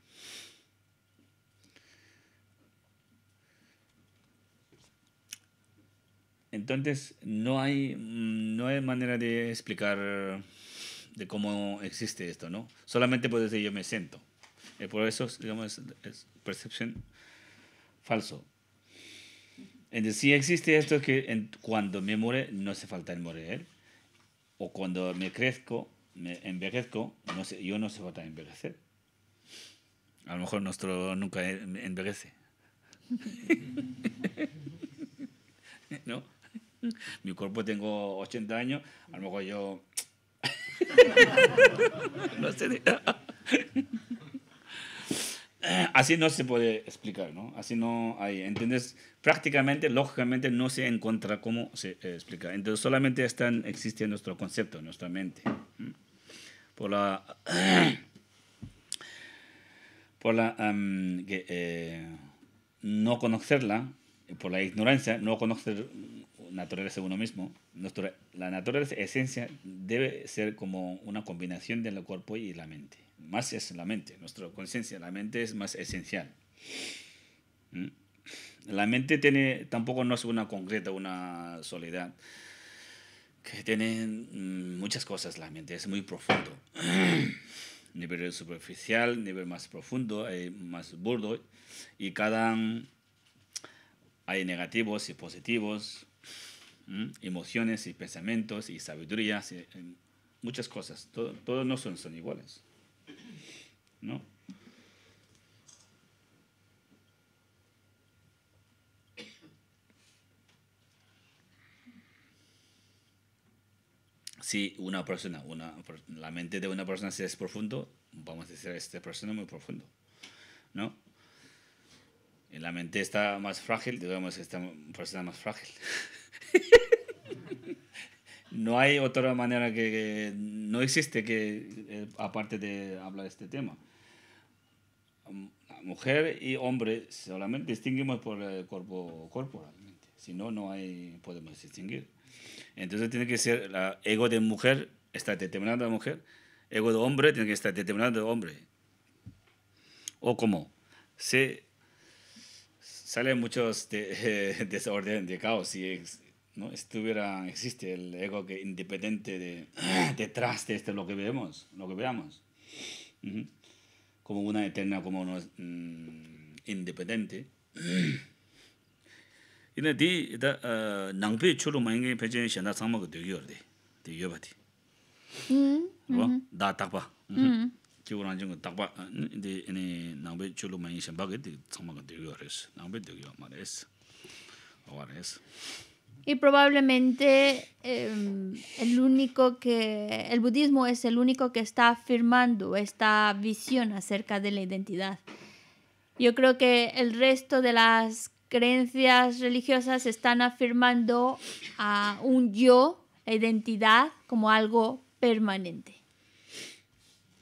Entonces, no hay, mm, no hay manera de explicar de cómo existe esto, ¿no? Solamente puedo decir yo me siento. Eh, por eso, digamos, es percepción falso. Entonces, si existe esto que cuando me muere no se falta el morir, o cuando me crezco, me envejezco, no sé, yo no se falta envejecer. A lo mejor nuestro nunca envejece. *laughs* ¿No? *laughs* mi cuerpo tengo 80 años, a lo mejor yo... *laughs* *laughs* Así no se puede explicar, ¿no? Así no hay, ¿entiendes? Prácticamente, lógicamente, no se encuentra cómo se explica. Entonces, solamente están, existe nuestro concepto, nuestra mente. Por la... *clears throat* por la... Eh, no conocerla, por la ignorancia, no conocer naturaleza de uno mismo, nuestra, la naturaleza esencia debe ser como una combinación del cuerpo y la mente. Más es la mente, nuestra conciencia, la mente es más esencial. ¿Mm? La mente tiene, tampoco no es una concreta, una soledad, que tiene mm, muchas cosas la mente, es muy profundo. *clears throat* nivel superficial, nivel más profundo, eh, más burdo, y cada hay negativos y positivos, emociones y pensamientos y sabidurías, y, muchas cosas. todos no son, son iguales. ¿No? Si una persona, una, la mente de una persona es profundo, vamos a decir, esta persona muy profundo, ¿no? La mente está más frágil, digamos que está más frágil. *laughs* no hay otra manera que, no existe que eh, aparte de hablar de este tema. Mujer y hombre solamente distinguimos por el cuerpo corporal, si no no hay podemos distinguir. Entonces tiene que ser el ego de mujer está determinado a mujer, ego de hombre tiene que estar determinado de hombre. O como se sale muchos de, *laughs* desorden, de caos. Si ¿no? estuviera, existe el ego que independiente de, *gasps* detrás de este, lo que vemos, lo que veamos. Uh -huh. Como una eterna, como uno, um, independiente. 이네 디 낭베 초로 많이 배제 시나 상막도 되기어데 되기어바디 음. 뭐 나딱 봐. 음. Y probablemente em, el único que el budismo es el único que está afirmando esta visión acerca de la identidad. Yo creo que el resto de las creencias religiosas están afirmando a un yo, la identidad, como algo permanente.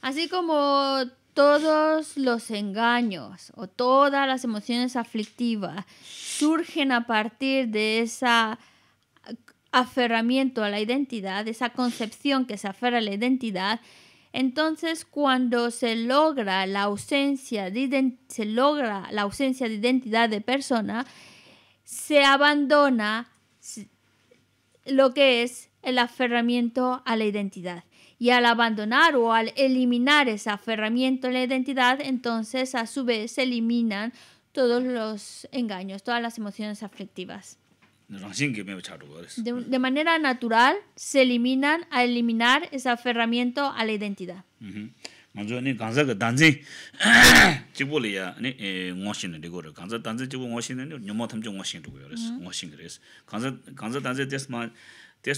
Así como todos los engaños o todas las emociones aflictivas surgen a partir de ese aferramiento a la identidad, esa concepción que se aferra a la identidad, entonces cuando se logra la ausencia de, se logra la ausencia de identidad de persona, se abandona lo que es el aferramiento a la identidad. Y al abandonar o al eliminar ese aferramiento a la identidad, entonces a su vez se eliminan todos los engaños, todas las emociones afectivas. De, manera natural se eliminan a eliminar ese aferramiento a la identidad. *coughs* Y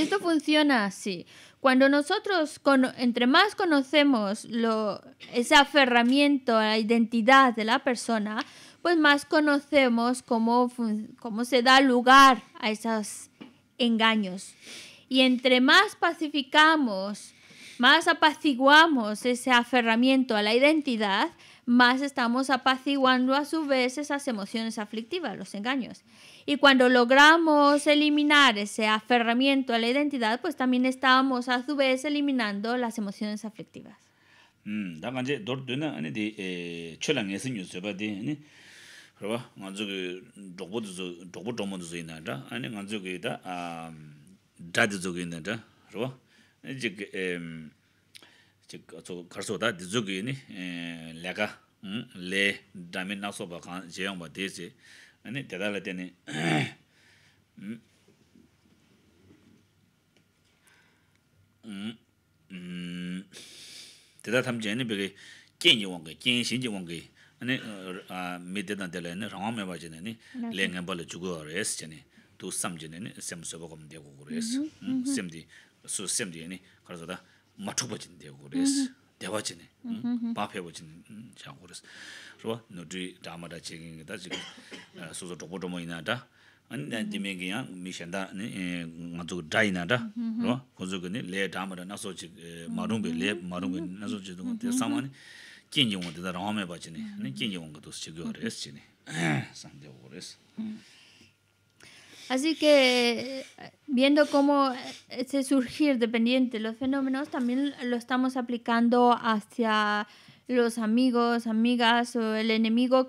esto funciona así. Cuando nosotros, entre más conocemos lo, ese aferramiento a la identidad de la persona, pues más conocemos cómo, cómo se da lugar a esos engaños. Y entre más pacificamos, más apaciguamos ese aferramiento a la identidad, más estamos apaciguando a su vez esas emociones aflictivas, los engaños. Y cuando logramos eliminar ese aferramiento a la identidad, pues también estamos a su vez eliminando las emociones aflictivas. chik tsu karso da di zhugi ni laga le dami nakso pa kaan jeyong pa di zi ane teta la teni teta tam jeyani peki kienji wangi, kienji shinji 마초버진 되고 그래서 대화진에 밥해 버진 자 그래서 그래서 너디 다마다 책임이다 지금 소소 도보도 뭐 있나다 안내 지명이야 미션다 맞고 다이나다 그래서 고조근이 레 다마다 나서 지금 마룽베 레 마룽베 나서 지도 못해 사만이 긴경 못해 다 라마에 버진이 긴경 것도 지금 그래서 지네 상대 그래서 Así que viendo cómo eh, se surgir dependiente los fenómenos, también lo estamos aplicando hacia los amigos, amigas o el enemigo,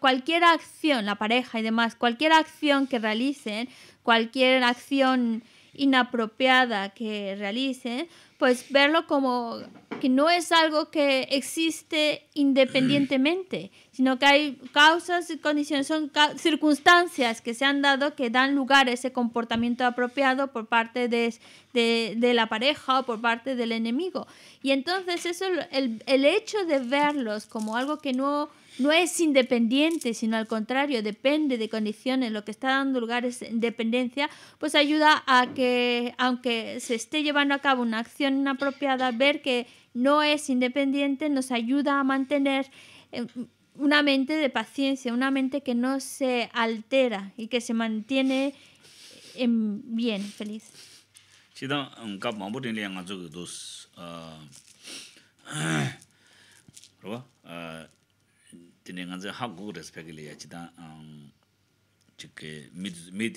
cualquier acción, la pareja y demás, cualquier acción que realicen, cualquier acción inapropiada que realicen, pues verlo como que no es algo que existe independientemente, *clears throat* sino que hay causas y condiciones, son circunstancias que se han dado que dan lugar a ese comportamiento apropiado por parte de, de, la pareja o por parte del enemigo. Y entonces eso, el, el hecho de verlos como algo que no no es independiente, sino al contrario, depende de condiciones, lo que está dando lugar es independencia, pues ayuda a que, aunque se esté llevando a cabo una acción inapropiada, ver que no es independiente nos ayuda a mantener em, una mente de paciencia, una mente que no se altera y que se mantiene en bien, feliz. *clears throat* tene nganze hak gu respect le ya chi da um, chik ke mid mid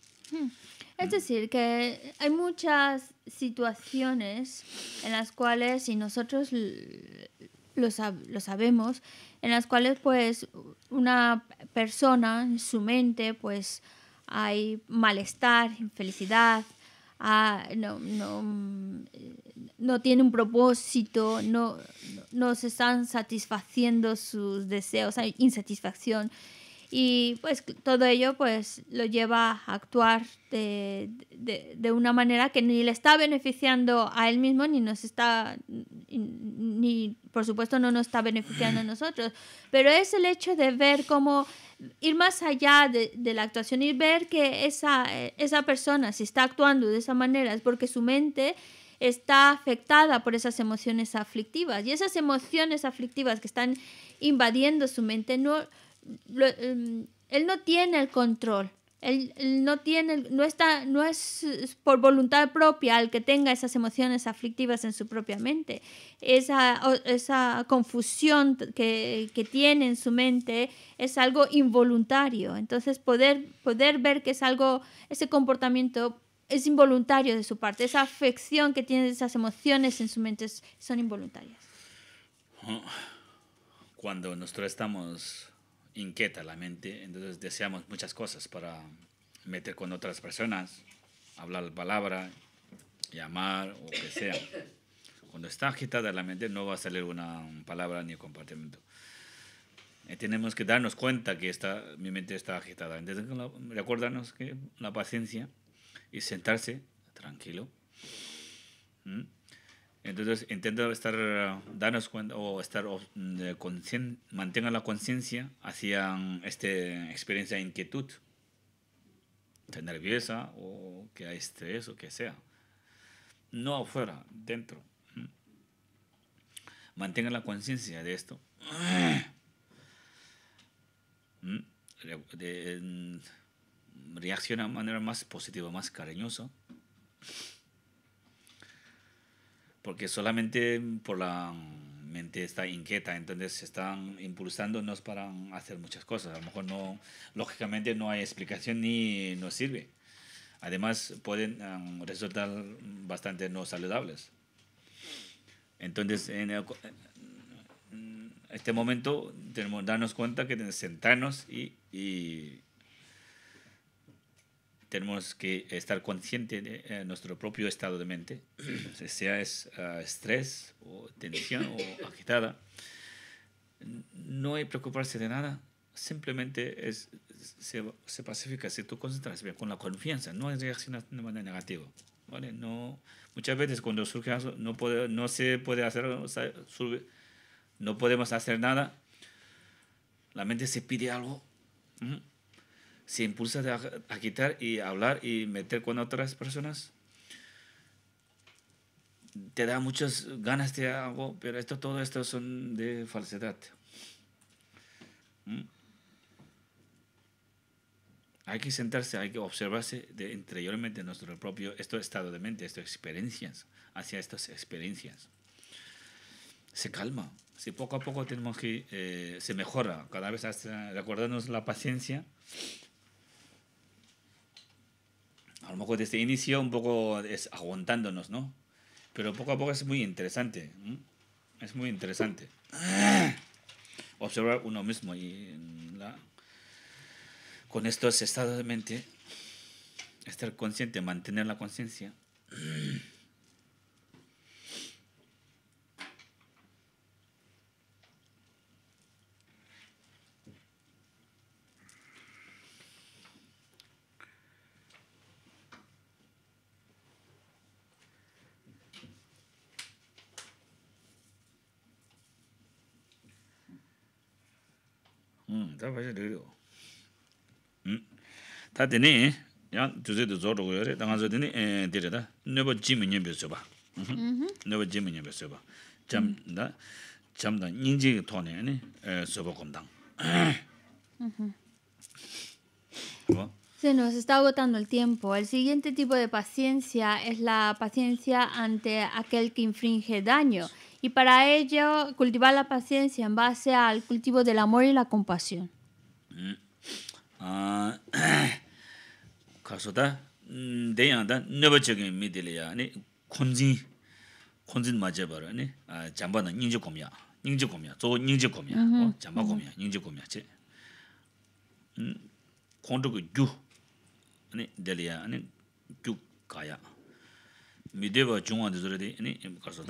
Hmm. Es decir, que hay muchas situaciones en las cuales, y nosotros lo, lo, sabemos, en las cuales pues una persona en su mente pues hay malestar, infelicidad, ah, mm, no, tiene un propósito, no, no se están satisfaciendo sus deseos, hay insatisfacción. Y pues todo ello pues lo lleva a actuar de, una manera que ni le está beneficiando a él mismo, ni nos está, ni por supuesto no nos está beneficiando a nosotros. Pero es el hecho de ver cómo ir más allá de, la actuación y ver que esa, esa persona, si está actuando de esa manera, es porque su mente está afectada por esas emociones aflictivas. Y esas emociones aflictivas que están invadiendo su mente no Em, él no tiene el control. Él, no tiene, no está, no es por voluntad propia el que tenga esas emociones aflictivas en su propia mente. Esa, confusión que, tiene en su mente es algo involuntario. Entonces, poder, poder ver que es algo, ese comportamiento es involuntario de su parte. Esa afección que tiene esas emociones en su mente son involuntarias. Cuando nosotros estamos inquieta la mente, entonces deseamos muchas cosas para meter con otras personas, hablar palabra, llamar o que sea. Cuando está agitada la mente no va a salir una palabra ni un eh, tenemos que darnos cuenta que está, mi mente está agitada. Entonces, recordarnos que la paciencia y sentarse tranquilo. Entonces, intenta estar, uh, darnos cuenta o estar mm, mantenga la conciencia hacia mm, esta experiencia de inquietud. de nerviosa o que hay estrés o que sea. No afuera, dentro. Mm. Mantenga la conciencia de esto. *clears throat* reacciona de manera más positiva, más cariñosa porque solamente por la mm, mente está inquieta, entonces se están impulsándonos para hacer muchas cosas. A lo mejor no, lógicamente no hay explicación ni nos sirve. Además pueden mm, resultar bastante no saludables. Entonces, en, este momento tenemos que darnos cuenta que tenemos que sentarnos y tenemos que estar conscientes de eh, nuestro propio estado de mente, sea es, ah, estrés o tensión o *coughs* agitada. No hay preocuparse de nada, simplemente es, se, pacifica, si tú concentras bien, con la confianza, no reacciones de manera negativa. ¿vale? No, muchas veces cuando surge algo, no, puede, no se puede hacer, no podemos hacer nada, la mente se pide algo se impulsa a, quitar y hablar y meter con otras personas. Te da muchas ganas de algo, pero esto, todo esto son de falsedad. Mm. Hay que sentarse, hay que observarse de interiormente nuestro propio esto, estado de mente, estas experiencias, hacia estas experiencias. Se calma. Si poco a poco tenemos que, eh, se mejora, cada vez recordarnos la paciencia, a lo mejor desde el inicio un poco es aguantándonos, ¿no? Pero poco a poco es muy interesante. Es muy interesante. *clears throat* Observar uno mismo y mm, con estos estados de mente, estar consciente, mantener la conciencia. *clears throat* Se nos está agotando el tiempo. El siguiente tipo de paciencia es la paciencia ante aquel que infringe daño y para ello cultivar la paciencia en base al cultivo del amor y la compasión. carso ta de yanda no veo que me delea ni kongjin kongjin masabar ni jambar ni ni comia ni comia todo ni comia jambar comia ni comia che kongzhu gu ni delea ni gu kaya me debe chunga de zure de carso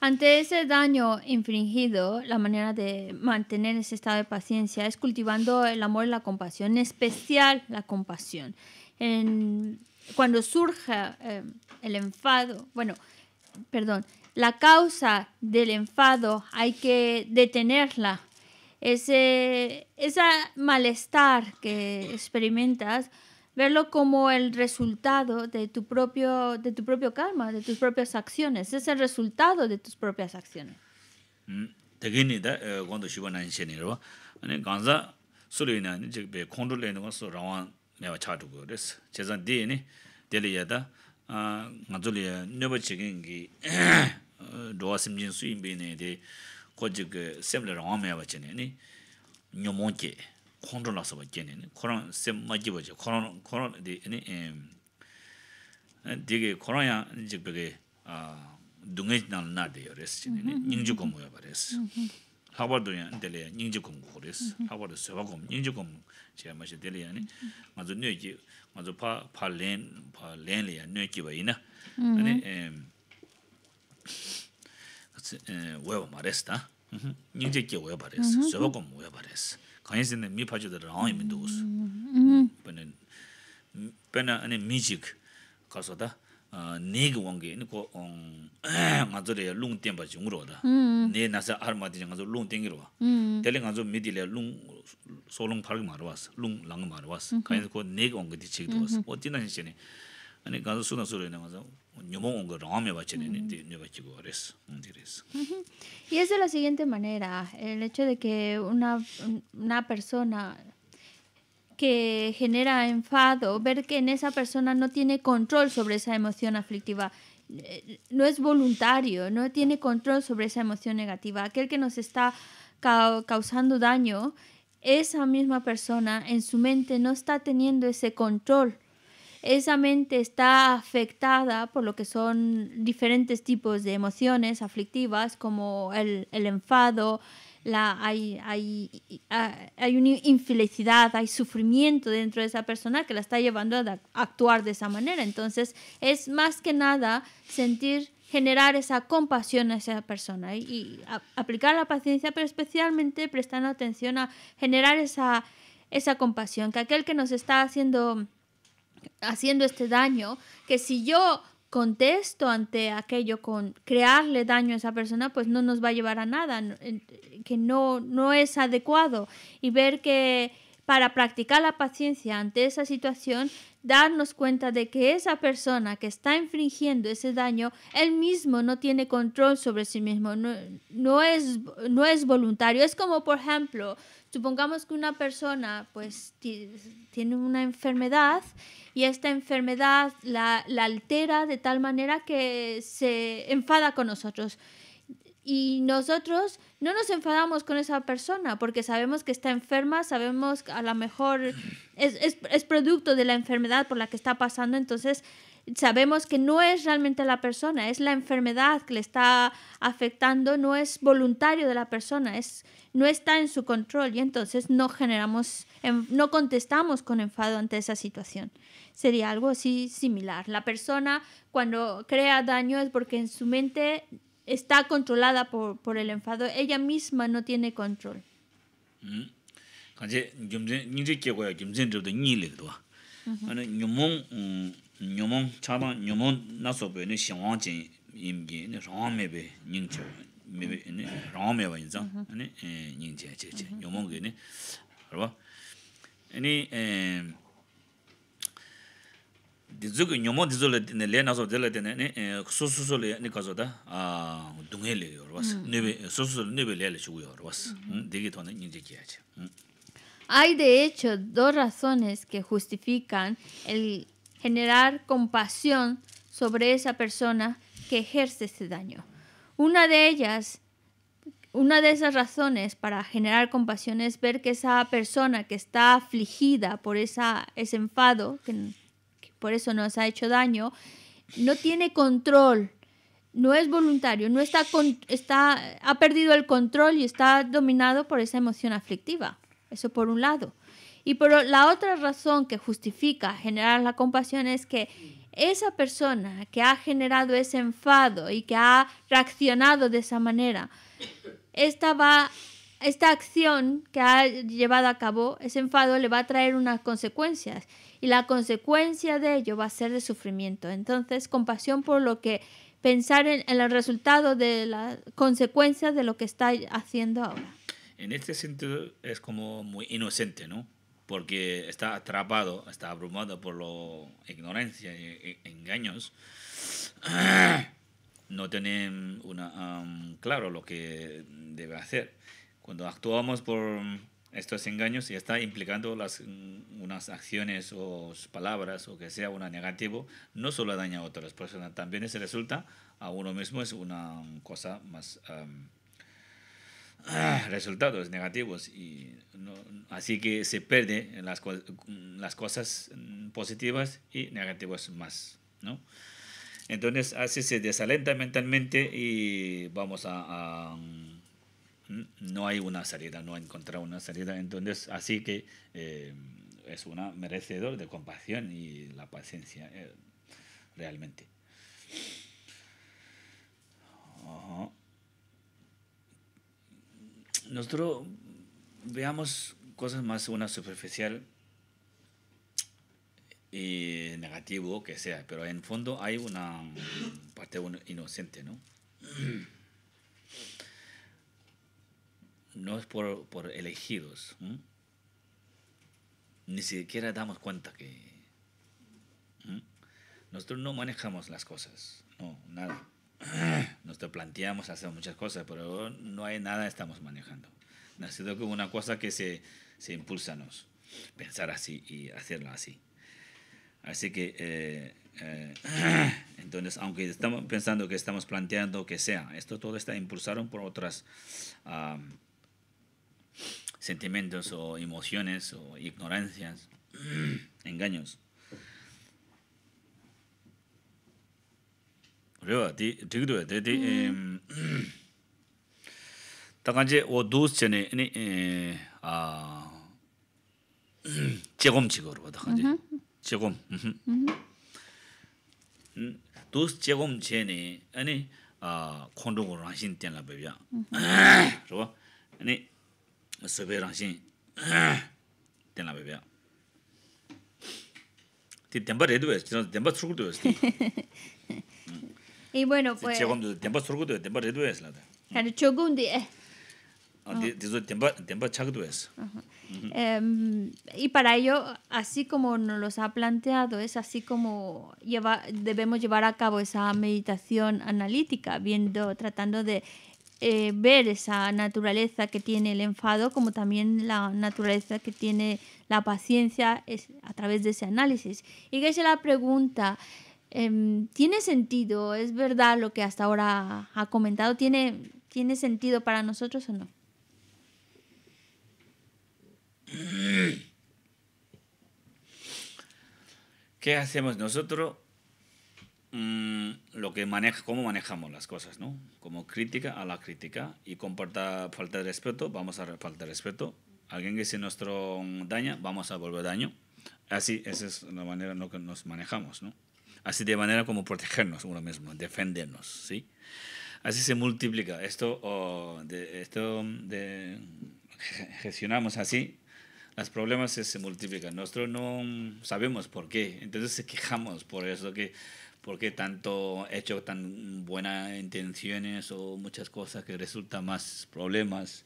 ante ese daño infringido, la manera de mantener ese estado de paciencia es cultivando el amor y la compasión, en especial la compasión. cuando surja eh, el enfado, bueno, perdón, la causa del enfado hay que detenerla ese, ese malestar que experimentas, verlo como el resultado de tu propio, de tu propio karma, de tus propias acciones. Es el resultado de tus propias acciones. *clears throat* こじくせぶれんおまえはちね。にょもじこんとなそばっけね。こらせまきぼじこのこのでね、えん。でげこらやにじくであ、どんげなんなでよれしねね。にんじくもやれす。はわどやでれにんじくんこです。はわです uya pa mares ta, nyingche kia uya pa res, suwa kum uya pa res ka nyi sin mi fachio da raang i mi dhugus pa nyi mi chik ka su da nyi ki uwa nge kua nga zore ya lung ten pa chungurua da nyi nasa ar ma dhija nga zo lung ten kiro wa tali nga zo midi liya lung Y es de la siguiente manera, el hecho de que una, una persona que genera enfado, ver que en esa persona no tiene control sobre esa emoción aflictiva, eh, no es voluntario, no tiene control sobre esa emoción negativa, aquel que nos está causando daño, esa misma persona en su mente no está teniendo ese control esa mente está afectada por lo que son diferentes tipos de emociones aflictivas como el, enfado, la, hay, una infelicidad, hay sufrimiento dentro de esa persona que la está llevando a actuar de esa manera. Entonces, es más que nada sentir, generar esa compasión a esa persona y, aplicar la paciencia, pero especialmente prestando atención a generar esa, esa compasión, que aquel que nos está haciendo haciendo este daño, que si yo contesto ante aquello con crearle daño a esa persona, pues no nos va a llevar a nada, que no, no es adecuado. Y ver que para practicar la paciencia ante esa situación, darnos cuenta de que esa persona que está infringiendo ese daño, él mismo no tiene control sobre sí mismo, no, es, no es voluntario. Es como, por ejemplo, Supongamos que una persona pues tiene una enfermedad y esta enfermedad la, altera de tal manera que se enfada con nosotros. Y nosotros no nos enfadamos con esa persona porque sabemos que está enferma, sabemos que a lo mejor es, es producto de la enfermedad por la que está pasando, entonces sabemos que no es realmente la persona, es la enfermedad que le está afectando, no es voluntario de la persona, es, no está en su control y entonces no generamos, no contestamos con enfado ante esa situación. Sería algo así similar. La persona cuando crea daño es porque en su mente está controlada por, por el enfado, ella misma no tiene control. nyumung 차마 nyumung naso pe ne shiwaan chen imgi ne raa mebe nying che mebe ne raa meba in 아니 ne 디즈그 che che che nyumung ge ne arwa ne di zhug nyumung di zhule ne le naso zhule ten ne su 돈은 su le ne hay de hecho dos razones que justifican el generar compasión sobre esa persona que ejerce ese daño. Una de ellas, una de esas razones para generar compasión es ver que esa persona que está afligida por esa, ese enfado, que, por eso nos ha hecho daño, no tiene control, no es voluntario, no está, está ha perdido el control y está dominado por esa emoción aflictiva. Eso por un lado. Y pero la otra razón que justifica generar la compasión es que esa persona que ha generado ese enfado y que ha reaccionado de esa manera, esta, va, esta acción que ha llevado a cabo, ese enfado le va a traer unas consecuencias y la consecuencia de ello va a ser de sufrimiento. Entonces, compasión por lo que pensar en, en el resultado de las consecuencias de lo que está haciendo ahora. En este sentido es como muy inocente, ¿no? porque está atrapado, está abrumado por la ignorancia y, engaños. *clears throat* No tienen una, um, claro lo que debe hacer. Cuando actuamos por estos engaños y está implicando las, mm, unas acciones o palabras o que sea una negativo, no solo daña a otras personas, también se resulta a uno mismo es una cosa más... Um, *clears throat* resultados negativos y así que se pierde las, las cosas mm, positivas y negativas más, Entonces, así se desalenta mentalmente y vamos a, mm, no hay una salida, no encontrar una salida. Entonces, así que eh, es una merecedor de compasión y la paciencia, eh, realmente. Nosotros veamos cosas más, una superficial y negativo que sea, pero en fondo hay una parte inocente, ¿no? No es por, elegidos. Ni siquiera damos cuenta que... Nosotros no manejamos las cosas, no, nada. Nosotros planteamos, hacer muchas cosas, pero no hay nada que estamos manejando. Nacido Como una cosa que se, impulsa a nos pensar así y hacerla así. Así que, eh, eh, *clears throat* entonces, aunque estamos pensando que estamos planteando que sea, esto todo está impulsado por otras ah, sentimientos o emociones o ignorancias, engaños. 다간제 오 두스 전에 아니 아 제곰 지거로 다간제 제곰 음 두스 제곰 전에 아니 아 콘도고 라신 때나 배야 저거 아니 서베 라신 때나 배야 ti tempa redu es, tino tempa tsurukudu es. Y bueno, pues... Chegum, tempa tsurukudu es, tempa redu es. Em, y para ello, así como nos los ha planteado, es así como lleva, debemos llevar a cabo esa meditación analítica, viendo, tratando de eh, ver esa naturaleza que tiene el enfado, como también la naturaleza que tiene la paciencia es, a través de ese análisis. Y que es la pregunta, em, ¿tiene sentido? ¿Es verdad lo que hasta ahora ha comentado? ¿Tiene, ¿Tiene sentido para nosotros o no? ¿Qué hacemos nosotros? Mm, lo que maneja, cómo manejamos las cosas, ¿no? Como crítica a la crítica y comporta falta de respeto, vamos a falta de respeto. Alguien que se nos daña, vamos a volver daño. Así, esa es la manera en la que nos manejamos, ¿no? Así de manera como protegernos uno mismo, defendernos, ¿sí? Así se multiplica. Esto, oh, de, esto de, gestionamos así los problemas se, multiplican. Nosotros no sabemos por qué, entonces se quejamos por eso que qué tanto hecho tan buenas intenciones o muchas cosas que resultan más problemas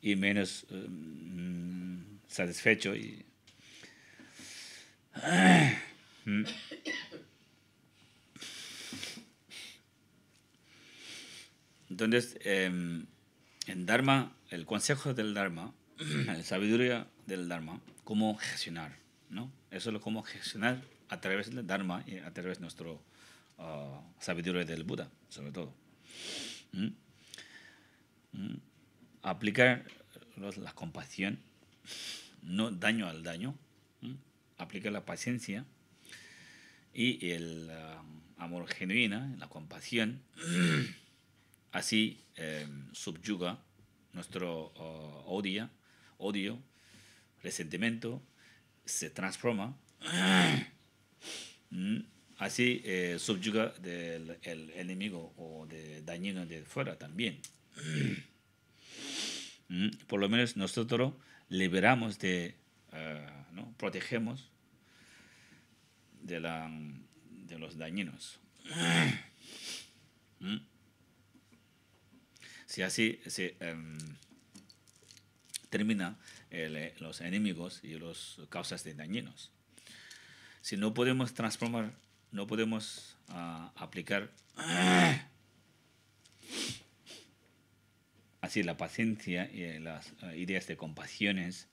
y menos mm, satisfecho y *clears throat* entonces em, en Dharma el consejo del Dharma *clears throat* la sabiduría del Dharma, cómo gestionar, ¿no? Eso es lo cómo gestionar a través del Dharma y a través de nuestro ah, sabiduría del Buda, sobre todo. ¿Mm? ¿Mm? Aplicar la compasión, no daño al daño, aplica ¿Mm? aplicar la paciencia y el ah, amor genuino, la compasión, *clears throat* así em, subyuga nuestro ah, odio resentimiento se transforma, *clears throat* mm, así eh, subyuga del enemigo o de dañino de fuera también. *clears throat* Mm, por lo menos nosotros liberamos de, ah, protegemos de, la, de los dañinos. *clears throat* Mm. Si así se em, termina eh, los enemigos y las causas de dañinos. Si no podemos transformar, no podemos ah, aplicar ah, así la paciencia y eh, las ah, ideas de compasiones.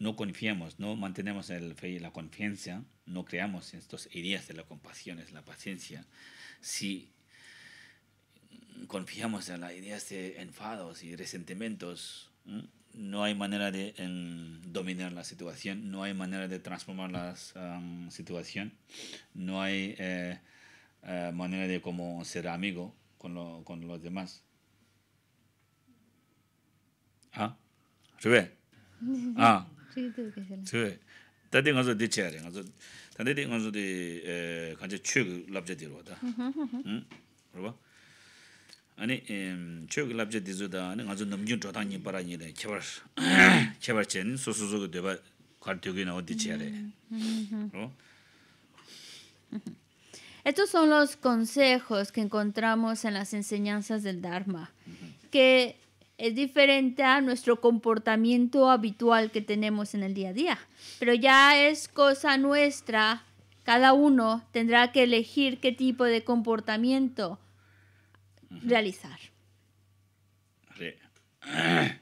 no confiamos, no mantenemos el fe y la confianza, no creamos estas ideas de la compasión, es la paciencia. Si confiamos en las ideas de enfados y resentimientos, no hay manera de em, dominar la situación, no hay manera de transformar la em, situación, no hay eh, eh, manera de cómo ser amigo con, los demás. ¿Ah? ve *laughs* ¿Ah? *clears throat* Estos son los consejos que encontramos en las enseñanzas del Dharma, que es diferente a nuestro comportamiento habitual que tenemos en el día a día, pero ya es cosa nuestra, cada uno tendrá que elegir qué tipo de comportamiento realizar. Re. *coughs*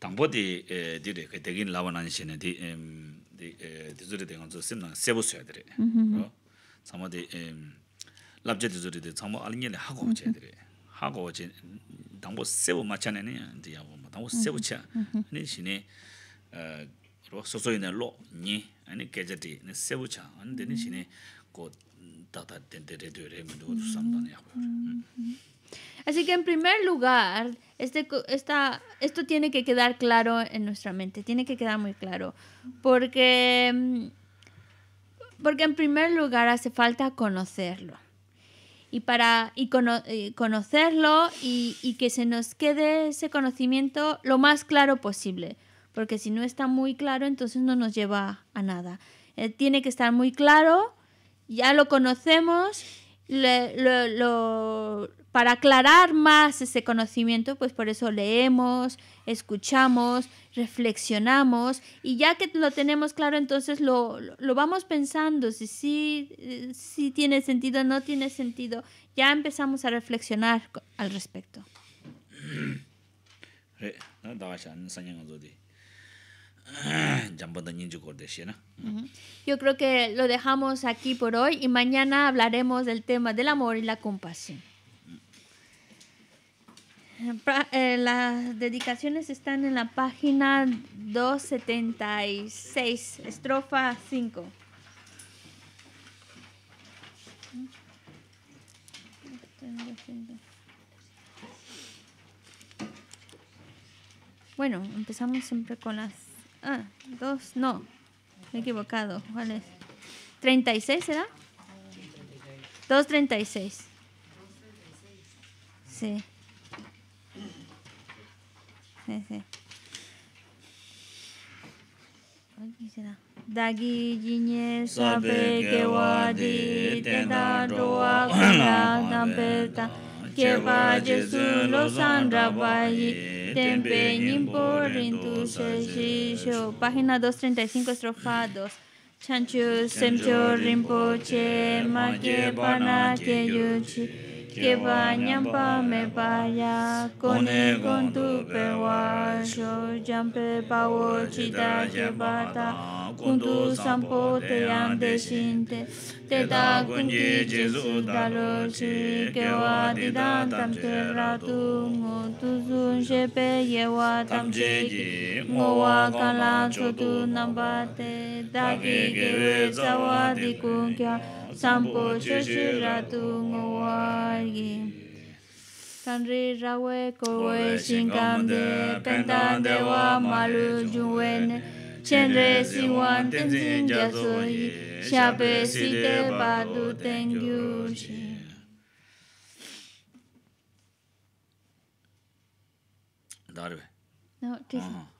Tangpo di eh, di re, kaya degin lawa nani shene di eh, di zuri de ngan zu sim nang sebu suya mm-hmm. di re. Tsama di labja di zuri de, tsama ali nye le hako wache di re. Hako wache, tangpo sebu macha nani di ya wama, tangpo sebu cha. Ani shene lo, nye, ani gaja di, ani sebu cha. Ani di nani shene ko Pues. Mm. Así que en primer lugar, este, esto tiene que quedar claro en nuestra mente, tiene que quedar muy claro, porque, mm, porque en primer lugar hace falta conocerlo. Y para conocerlo y, que se nos quede ese conocimiento lo más claro posible, porque si no está muy claro, entonces no nos lleva a nada. Eh, tiene que estar muy claro ya lo conocemos, lo, para aclarar más ese conocimiento, pues por eso leemos, escuchamos, reflexionamos y ya que lo tenemos claro, entonces lo, lo vamos pensando, si si tiene sentido, no tiene sentido, ya empezamos a reflexionar al respecto. Ah, Yo creo que lo dejamos aquí por hoy y mañana hablaremos del tema del amor y la compasión. Eh, las dedicaciones están en la página 276, estrofa 5. Bueno, empezamos siempre con las Ah, dos, no. Me he equivocado. ¿Cuál es? ¿36 será? 236. Sí. Sí, sí. ¿Quién será? Dagi jinye sabe ke wadi te da roa kula Cheba Jesu lo san rabayi, tempe nimbo rindu shisho. Página 235, estrofa 2. Chanchu semcho rinpoche, ma que pana yuchi. kye pa nyam pa me pa ya kone kong tu pe wa sho jam pe pa wo chi ta kye tu sam te yang de shin te te ta kong ki je lo chi kye wa di dan tam te ra tu ngo tu zun je pe ye wa tam je ki ngo wa ka lan cho tu nam pa te da ki ge we za wa di kong kya sampo chesi ratu ngwaagi sanre rawe kowe singam de pentan de wa malu juwen chenre siwan tenzin ja yi sha be si de ba du ten shi darbe no tis